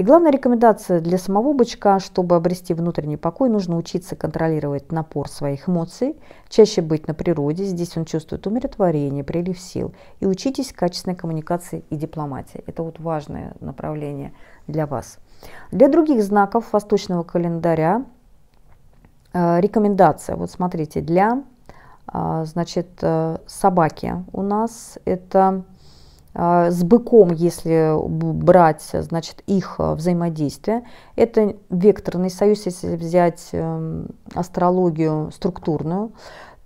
И главная рекомендация для самого бычка, чтобы обрести внутренний покой, нужно учиться контролировать напор своих эмоций, чаще быть на природе, здесь он чувствует умиротворение, прилив сил, и учитесь качественной коммуникации и дипломатии. Это вот важное направление для вас. Для других знаков восточного календаря э, рекомендация, вот смотрите, для э, значит, э, собаки у нас это а, с быком, если брать значит, их а, взаимодействие, это векторный союз, если взять эм, астрологию структурную,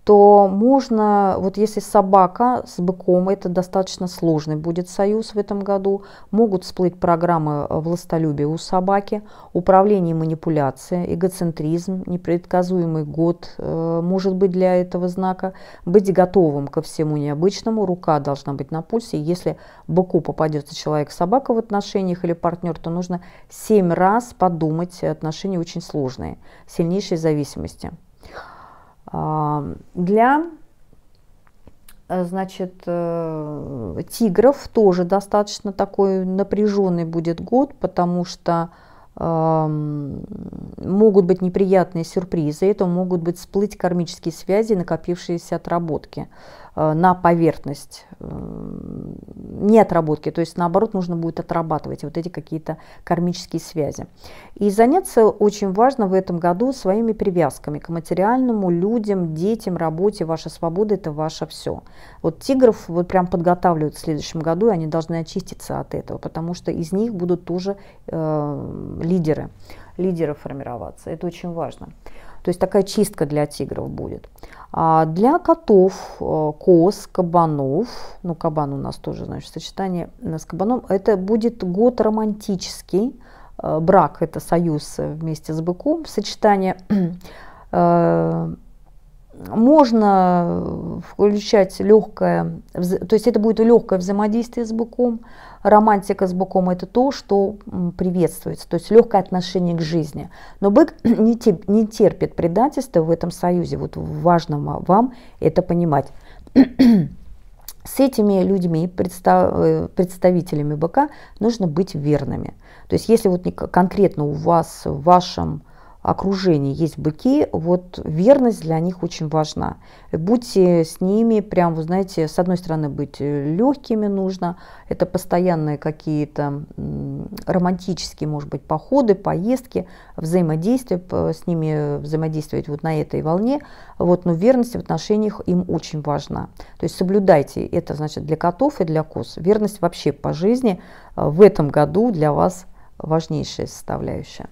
то можно, вот если собака с быком, это достаточно сложный будет союз в этом году, могут всплыть программы э, властолюбия у собаки, управление манипуляция, эгоцентризм, непредсказуемый год э, может быть для этого знака. Быть готовым ко всему необычному, рука должна быть на пульсе. Если быку попадется человек-собака в отношениях или партнер, то нужно семь раз подумать, э, отношения очень сложные, сильнейшие зависимости. А, для э, значит, э, тигров тоже достаточно такой напряженный будет год, потому что эм, могут быть неприятные сюрпризы, это могут быть всплыть кармические связи, накопившиеся отработки. Э, на поверхность э, не отработки, то есть наоборот нужно будет отрабатывать вот эти какие-то кармические связи. И заняться очень важно в этом году своими привязками к материальному, людям, детям, работе. Ваша свобода – это ваше все. Вот тигров вот прям подготавливают в следующем году, и они должны очиститься от этого, потому что из них будут тоже э, лидеры, лидеры формироваться. Это очень важно. То есть такая чистка для тигров будет. А для котов, э, коз, кабанов, ну кабан у нас тоже, значит, сочетание э, с кабаном, это будет год романтический, э, брак это союз вместе с быком, сочетание Можно э, включать легкое, то есть это будет легкое взаимодействие с быком. Романтика с быком это то, что приветствуется, то есть легкое отношение к жизни. Но бык не, терпит предательства в этом союзе. Вот важно вам это понимать. С этими людьми, э, представителями быка, нужно быть верными. То есть если вот конкретно у вас в вашем окружении есть быки, вот верность для них очень важна. Будьте с ними прям, вы знаете, с одной стороны быть э, легкими нужно, это постоянные какие-то романтические, может быть, походы, поездки, взаимодействие с ними, э, взаимодействовать вот на этой волне, вот, но верность в отношениях им очень важна. То есть соблюдайте это, значит, для котов и для коз. Верность вообще по жизни э, в этом году для вас важнейшая составляющая.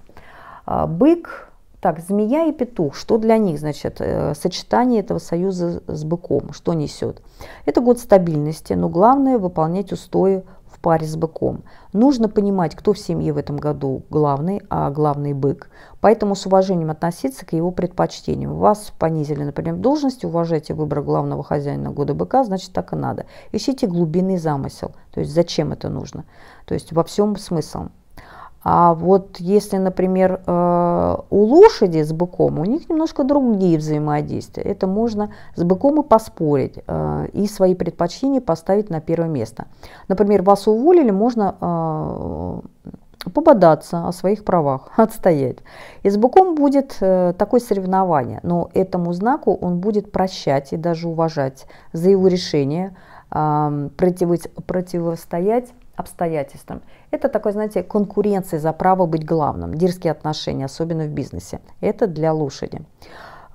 А, бык, так, змея и петух, что для них, значит, э, сочетание этого союза с быком, что несет? Это год стабильности, но главное выполнять устои в паре с быком. Нужно понимать, кто в семье в этом году главный, а главный бык. Поэтому с уважением относиться к его предпочтениям. Вас понизили, например, в должности, уважайте выбор главного хозяина года быка, значит, так и надо. Ищите глубинный замысел, то есть зачем это нужно, то есть во всем смыслом. А вот если, например, э, у лошади с быком, у них немножко другие взаимодействия. Это можно с быком и поспорить, э, и свои предпочтения поставить на первое место. Например, вас уволили, можно э, пободаться о своих правах, отстоять. И с быком будет такое соревнование, но этому знаку он будет прощать и даже уважать за его решение противостоять обстоятельствам. Это такой, знаете, конкуренция за право быть главным, дерзкие отношения, особенно в бизнесе. Это для лошади.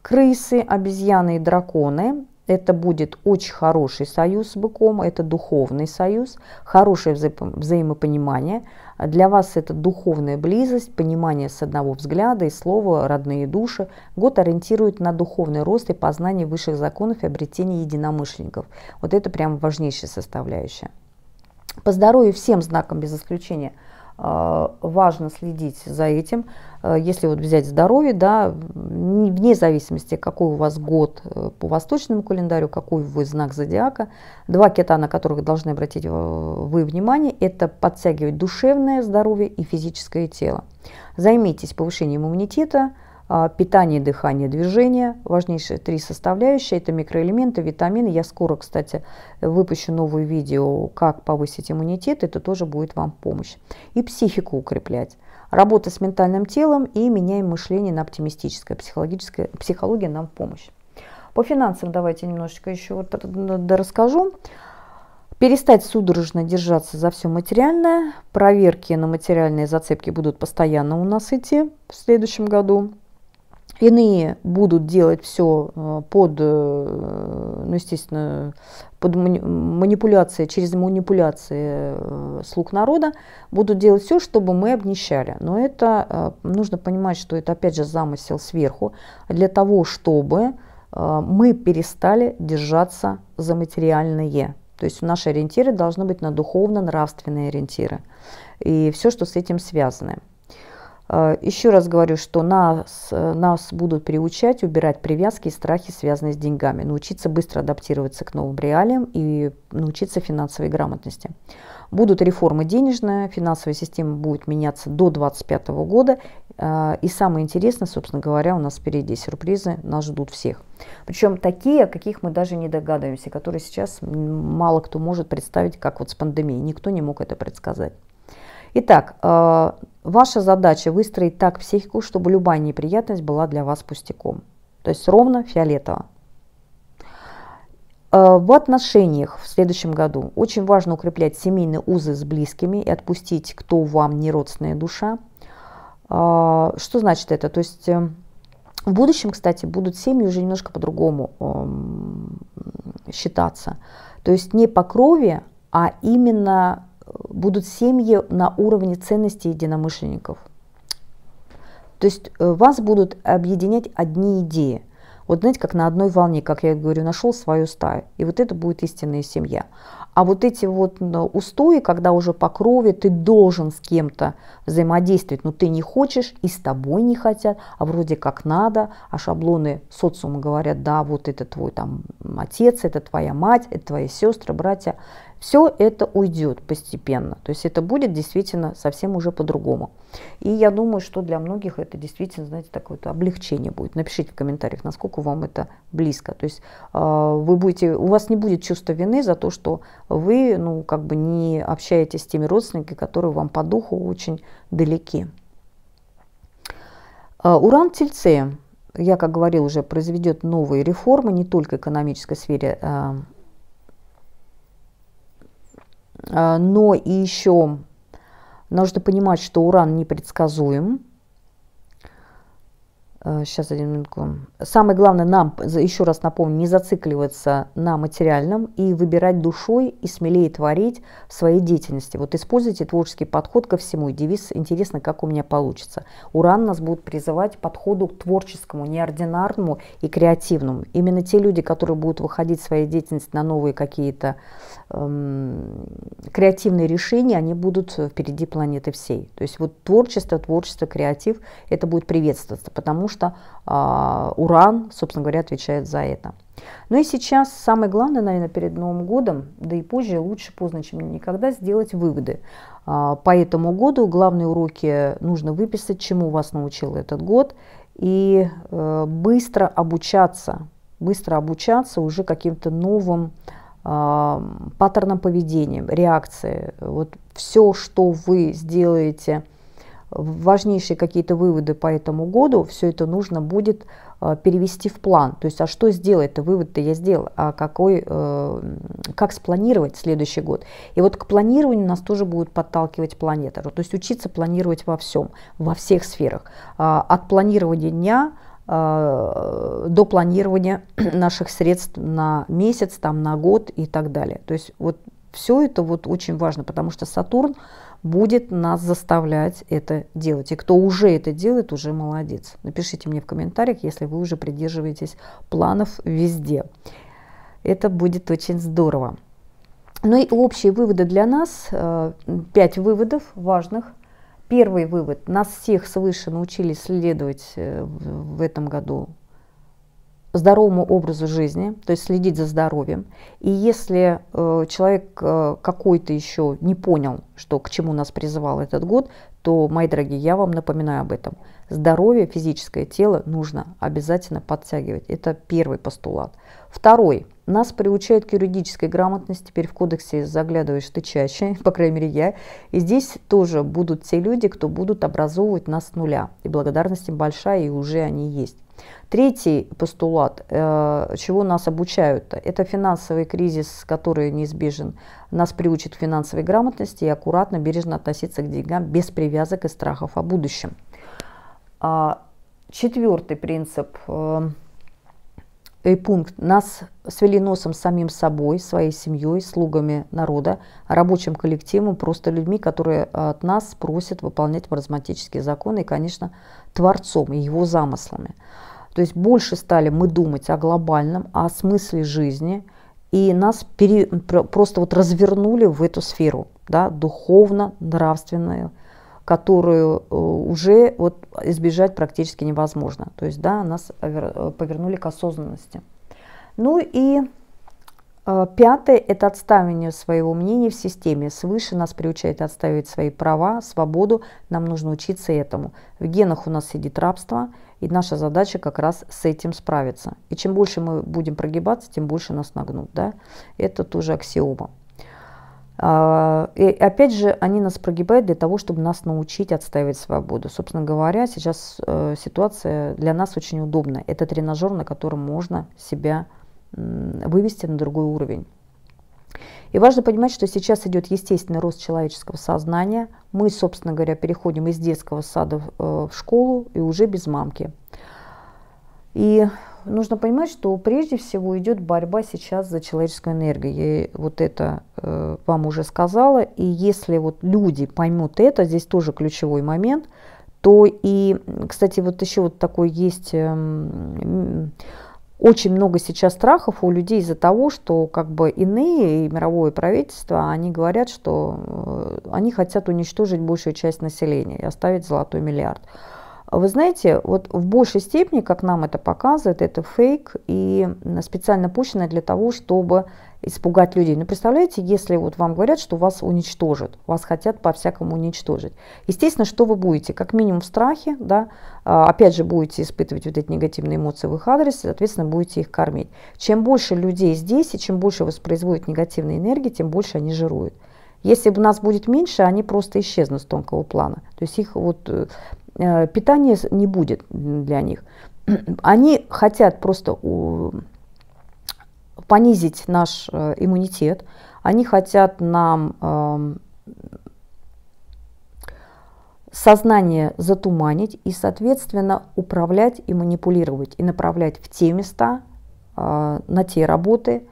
Крысы, обезьяны и драконы это будет очень хороший союз с быком, это духовный союз, хорошее вза взаимопонимание. Для вас это духовная близость, понимание с одного взгляда и слова «родные души». Год ориентирует на духовный рост и познание высших законов и обретение единомышленников. Вот это прям важнейшая составляющая. По здоровью всем знакам без исключения э, важно следить за этим. Э, если вот взять здоровье, да, вне зависимости, какой у вас год э, по восточному календарю, какой вы знак зодиака, два кита, на которых должны обратить вы внимание, это подтягивать душевное здоровье и физическое тело. Займитесь повышением иммунитета – а, питание, дыхание, движение. Важнейшие три составляющие – это микроэлементы, витамины. Я скоро, кстати, выпущу новое видео, как повысить иммунитет. Это тоже будет вам помощь. И психику укреплять. Работа с ментальным телом и меняем мышление на оптимистическое. психологическое психология нам в помощь. По финансам давайте немножечко еще расскажу. Перестать судорожно держаться за все материальное. Проверки на материальные зацепки будут постоянно у нас идти в следующем году. Иные будут делать все э, под, э, ну, естественно, под манипуляции, через манипуляции э, слуг народа, будут делать все, чтобы мы обнищали. Но это нужно понимать, что это опять же замысел сверху для того, чтобы мы перестали держаться за материальные. То есть наши ориентиры должны быть на духовно-нравственные ориентиры и все, что с этим связано. Э, Еще раз говорю, что нас, э, нас будут приучать убирать привязки и страхи, связанные с деньгами, научиться быстро адаптироваться к новым реалиям и научиться финансовой грамотности. Будут реформы денежные, финансовая система будет меняться до 2025 года. Э, и самое интересное, собственно говоря, у нас впереди сюрпризы, нас ждут всех. Причем такие, о каких мы даже не догадываемся, которые сейчас мало кто может представить, как вот с пандемией. Никто не мог это предсказать. Итак, Ваша задача выстроить так психику, чтобы любая неприятность была для вас пустяком. То есть ровно фиолетово. Э, в отношениях в следующем году очень важно укреплять семейные узы с близкими и отпустить, кто вам не родственная душа. Э, что значит это? То есть э, в будущем, кстати, будут семьи уже немножко по-другому эм, считаться. То есть не по крови, а именно будут семьи на уровне ценностей единомышленников. То есть э, вас будут объединять одни идеи. Вот знаете, как на одной волне, как я говорю, нашел свою стаю. И вот это будет истинная семья. А вот эти вот устои, когда уже по крови ты должен с кем-то взаимодействовать, но ну, ты не хочешь, и с тобой не хотят, а вроде как надо, а шаблоны социума говорят, да, вот это твой там отец, это твоя мать, это твои сестры, братья все это уйдет постепенно. То есть это будет действительно совсем уже по-другому. И я думаю, что для многих это действительно, знаете, такое -то облегчение будет. Напишите в комментариях, насколько вам это близко. То есть а, вы будете, у вас не будет чувства вины за то, что вы, ну, как бы не общаетесь с теми родственниками, которые вам по духу очень далеки. А, Уран в Тельце, я, как говорил уже, произведет новые реформы не только в экономической сфере а, а, но и еще нужно понимать, что уран непредсказуем, Сейчас, э, один минутку. Самое главное, нам, еще раз напомню, не зацикливаться на материальном и выбирать душой и смелее творить в своей деятельности. Вот используйте творческий подход ко всему. И девиз «Интересно, как у меня получится». Уран нас будет призывать к подходу к творческому, неординарному и креативному. Именно те люди, которые будут выходить в своей деятельности на новые какие-то эм, креативные решения, они будут впереди планеты всей. То есть вот творчество, творчество, креатив, это будет приветствоваться, потому что что а, уран, собственно говоря, отвечает за это. Ну и сейчас самое главное, наверное, перед Новым годом, да и позже, лучше поздно, чем никогда, сделать выводы. А, по этому году главные уроки нужно выписать, чему вас научил этот год, и э, быстро обучаться, быстро обучаться уже каким-то новым э, а, паттернам поведения, реакции. Вот все, что вы сделаете – важнейшие какие-то выводы по этому году, все это нужно будет э, перевести в план. То есть, а что сделать-то, вывод-то я сделал, а какой, э, как спланировать следующий год. И вот к планированию нас тоже будет подталкивать планета. То есть учиться планировать во всем, во всех сферах. А, от планирования дня э, до планирования наших средств на месяц, там, на год и так далее. То есть вот все это вот очень важно, потому что Сатурн будет нас заставлять это делать. И кто уже это делает, уже молодец. Напишите мне в комментариях, если вы уже придерживаетесь планов везде. Это будет очень здорово. Ну и общие выводы для нас. Э, пять выводов важных. Первый вывод. Нас всех свыше научились следовать э, в этом году здоровому образу жизни, то есть следить за здоровьем. И если э, человек э, какой-то еще не понял, что к чему нас призывал этот год, то, мои дорогие, я вам напоминаю об этом. Здоровье, физическое тело нужно обязательно подтягивать. Это первый постулат. Второй. Нас приучают к юридической грамотности. Теперь в кодексе заглядываешь ты чаще, по крайней мере я. И здесь тоже будут те люди, кто будут образовывать нас с нуля. И благодарность им большая, и уже они есть. Третий постулат, э, чего нас обучают, это финансовый кризис, который неизбежен, нас приучит к финансовой грамотности и аккуратно, бережно относиться к деньгам без привязок и страхов о будущем. А, четвертый принцип э, – Э, пункт нас свели носом самим собой, своей семьей, слугами народа, рабочим коллективом, просто людьми, которые э, от нас просят выполнять маразматические законы и, конечно, Творцом и его замыслами. То есть больше стали мы думать о глобальном, о смысле жизни, и нас пере, просто вот развернули в эту сферу, да, духовно-нравственную, которую э, уже вот избежать практически невозможно. То есть, да, нас э, повернули к осознанности. Ну и э, Пятое – это отставление своего мнения в системе. Свыше нас приучает отстаивать свои права, свободу. Нам нужно учиться этому. В генах у нас сидит рабство, и наша задача как раз с этим справиться. И чем больше мы будем прогибаться, тем больше нас нагнут. Да? Это тоже аксиома. А, и опять же, они нас прогибают для того, чтобы нас научить отстаивать свободу. Собственно говоря, сейчас э, ситуация для нас очень удобна. Это тренажер, на котором можно себя вывести на другой уровень. И важно понимать, что сейчас идет естественный рост человеческого сознания. Мы, собственно говоря, переходим из детского сада в э, школу и уже без мамки. И нужно понимать, что прежде всего идет борьба сейчас за человеческую энергию. Я вот это э, вам уже сказала. И если вот люди поймут это, здесь тоже ключевой момент, то и, кстати, вот еще вот такой есть... Э, очень много сейчас страхов у людей из-за того, что как бы иные и мировое правительство, они говорят, что э, они хотят уничтожить большую часть населения и оставить золотой миллиард. Вы знаете, вот в большей степени, как нам это показывает, это фейк и специально пущено для того, чтобы испугать людей. Ну, представляете, если вот вам говорят, что вас уничтожат, вас хотят по-всякому уничтожить. Естественно, что вы будете? Как минимум в страхе, да, а, опять же, будете испытывать вот эти негативные эмоции в их адрес, соответственно, будете их кормить. Чем больше людей здесь, и чем больше воспроизводят негативные энергии, тем больше они жируют. Если бы нас будет меньше, они просто исчезнут с тонкого плана. То есть их вот э, Э, питания не будет для них. Они хотят просто понизить наш э, иммунитет, они хотят нам эм, сознание затуманить и, соответственно, управлять и манипулировать, и направлять в те места, э, на те работы,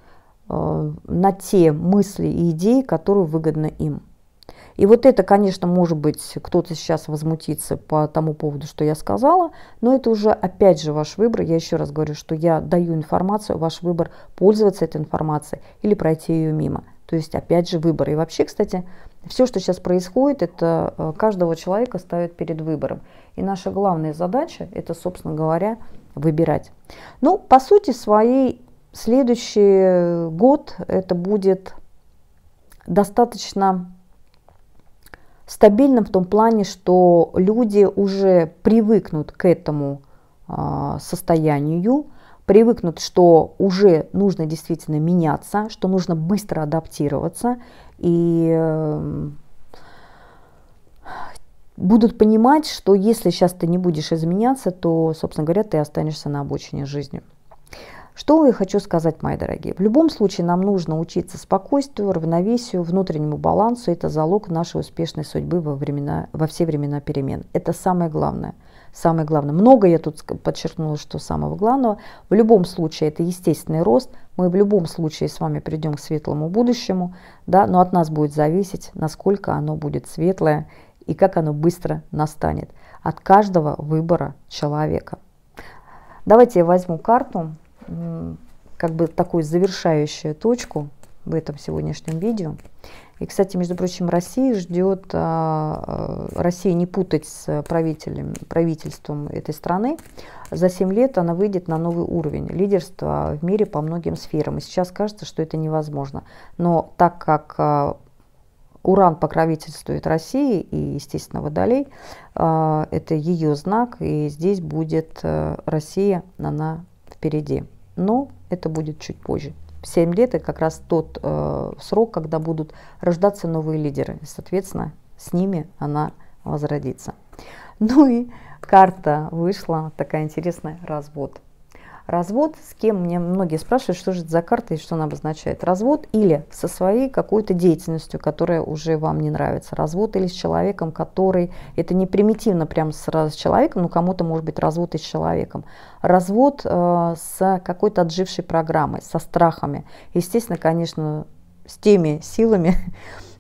на те мысли и идеи, которые выгодны им. И вот это, конечно, может быть, кто-то сейчас возмутится по тому поводу, что я сказала, но это уже опять же ваш выбор. Я еще раз говорю, что я даю информацию, ваш выбор пользоваться этой информацией или пройти ее мимо. То есть, опять же, выбор. И вообще, кстати, все, что сейчас происходит, это э, каждого человека ставит перед выбором. И наша главная задача, это, собственно говоря, выбирать. Ну, по сути своей, следующий э, год это будет достаточно Стабильным в том плане, что люди уже привыкнут к этому а, состоянию, привыкнут, что уже нужно действительно меняться, что нужно быстро адаптироваться и эм, будут понимать, что если сейчас ты не будешь изменяться, то, собственно говоря, ты останешься на обочине жизни. Что я хочу сказать, мои дорогие? В любом случае нам нужно учиться спокойствию, равновесию, внутреннему балансу. Это залог нашей успешной судьбы во, времена, во все времена перемен. Это самое главное. Самое главное. Много я тут подчеркнула, что самого главного. В любом случае это естественный рост. Мы в любом случае с вами придем к светлому будущему. Да? Но от нас будет зависеть, насколько оно будет светлое и как оно быстро настанет. От каждого выбора человека. Давайте я возьму карту как бы такую завершающую точку в этом сегодняшнем видео. И, кстати, между прочим, Россия ждет, а, а, Россия не путать с правителем, правительством этой страны, за 7 лет она выйдет на новый уровень лидерства в мире по многим сферам. И сейчас кажется, что это невозможно. Но так как а, Уран покровительствует России и, естественно, Водолей, это ее знак, и здесь будет э, Россия, она впереди но это будет чуть позже. 7 лет это как раз тот э, срок, когда будут рождаться новые лидеры. соответственно, с ними она возродится. Ну и карта вышла такая интересная, развод развод, с кем мне многие спрашивают, что же это за карта и что она обозначает. Развод или со своей какой-то деятельностью, которая уже вам не нравится. Развод или с человеком, который, это не примитивно прям с, с человеком, но кому-то может быть развод и с человеком. Развод э, с какой-то отжившей программой, со страхами. Естественно, конечно, с теми силами,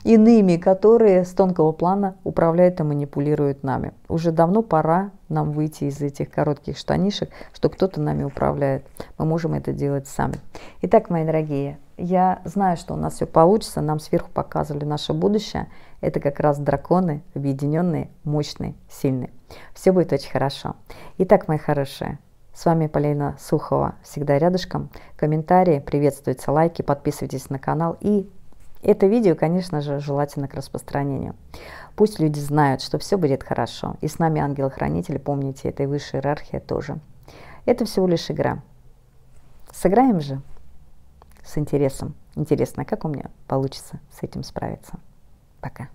иными, которые с тонкого плана управляют и манипулируют нами. Уже давно пора нам выйти из этих коротких штанишек, что кто-то нами управляет. Мы можем это делать сами. Итак, мои дорогие, я знаю, что у нас все получится. Нам сверху показывали наше будущее. Это как раз драконы, объединенные, мощные, сильные. Все будет очень хорошо. Итак, мои хорошие, с вами Полина Сухова, всегда рядышком. Комментарии, приветствуются, лайки, подписывайтесь на канал и это видео, конечно же, желательно к распространению. Пусть люди знают, что все будет хорошо. И с нами ангел-хранитель, помните, это и высшая иерархия тоже. Это всего лишь игра. Сыграем же с интересом. Интересно, как у меня получится с этим справиться. Пока.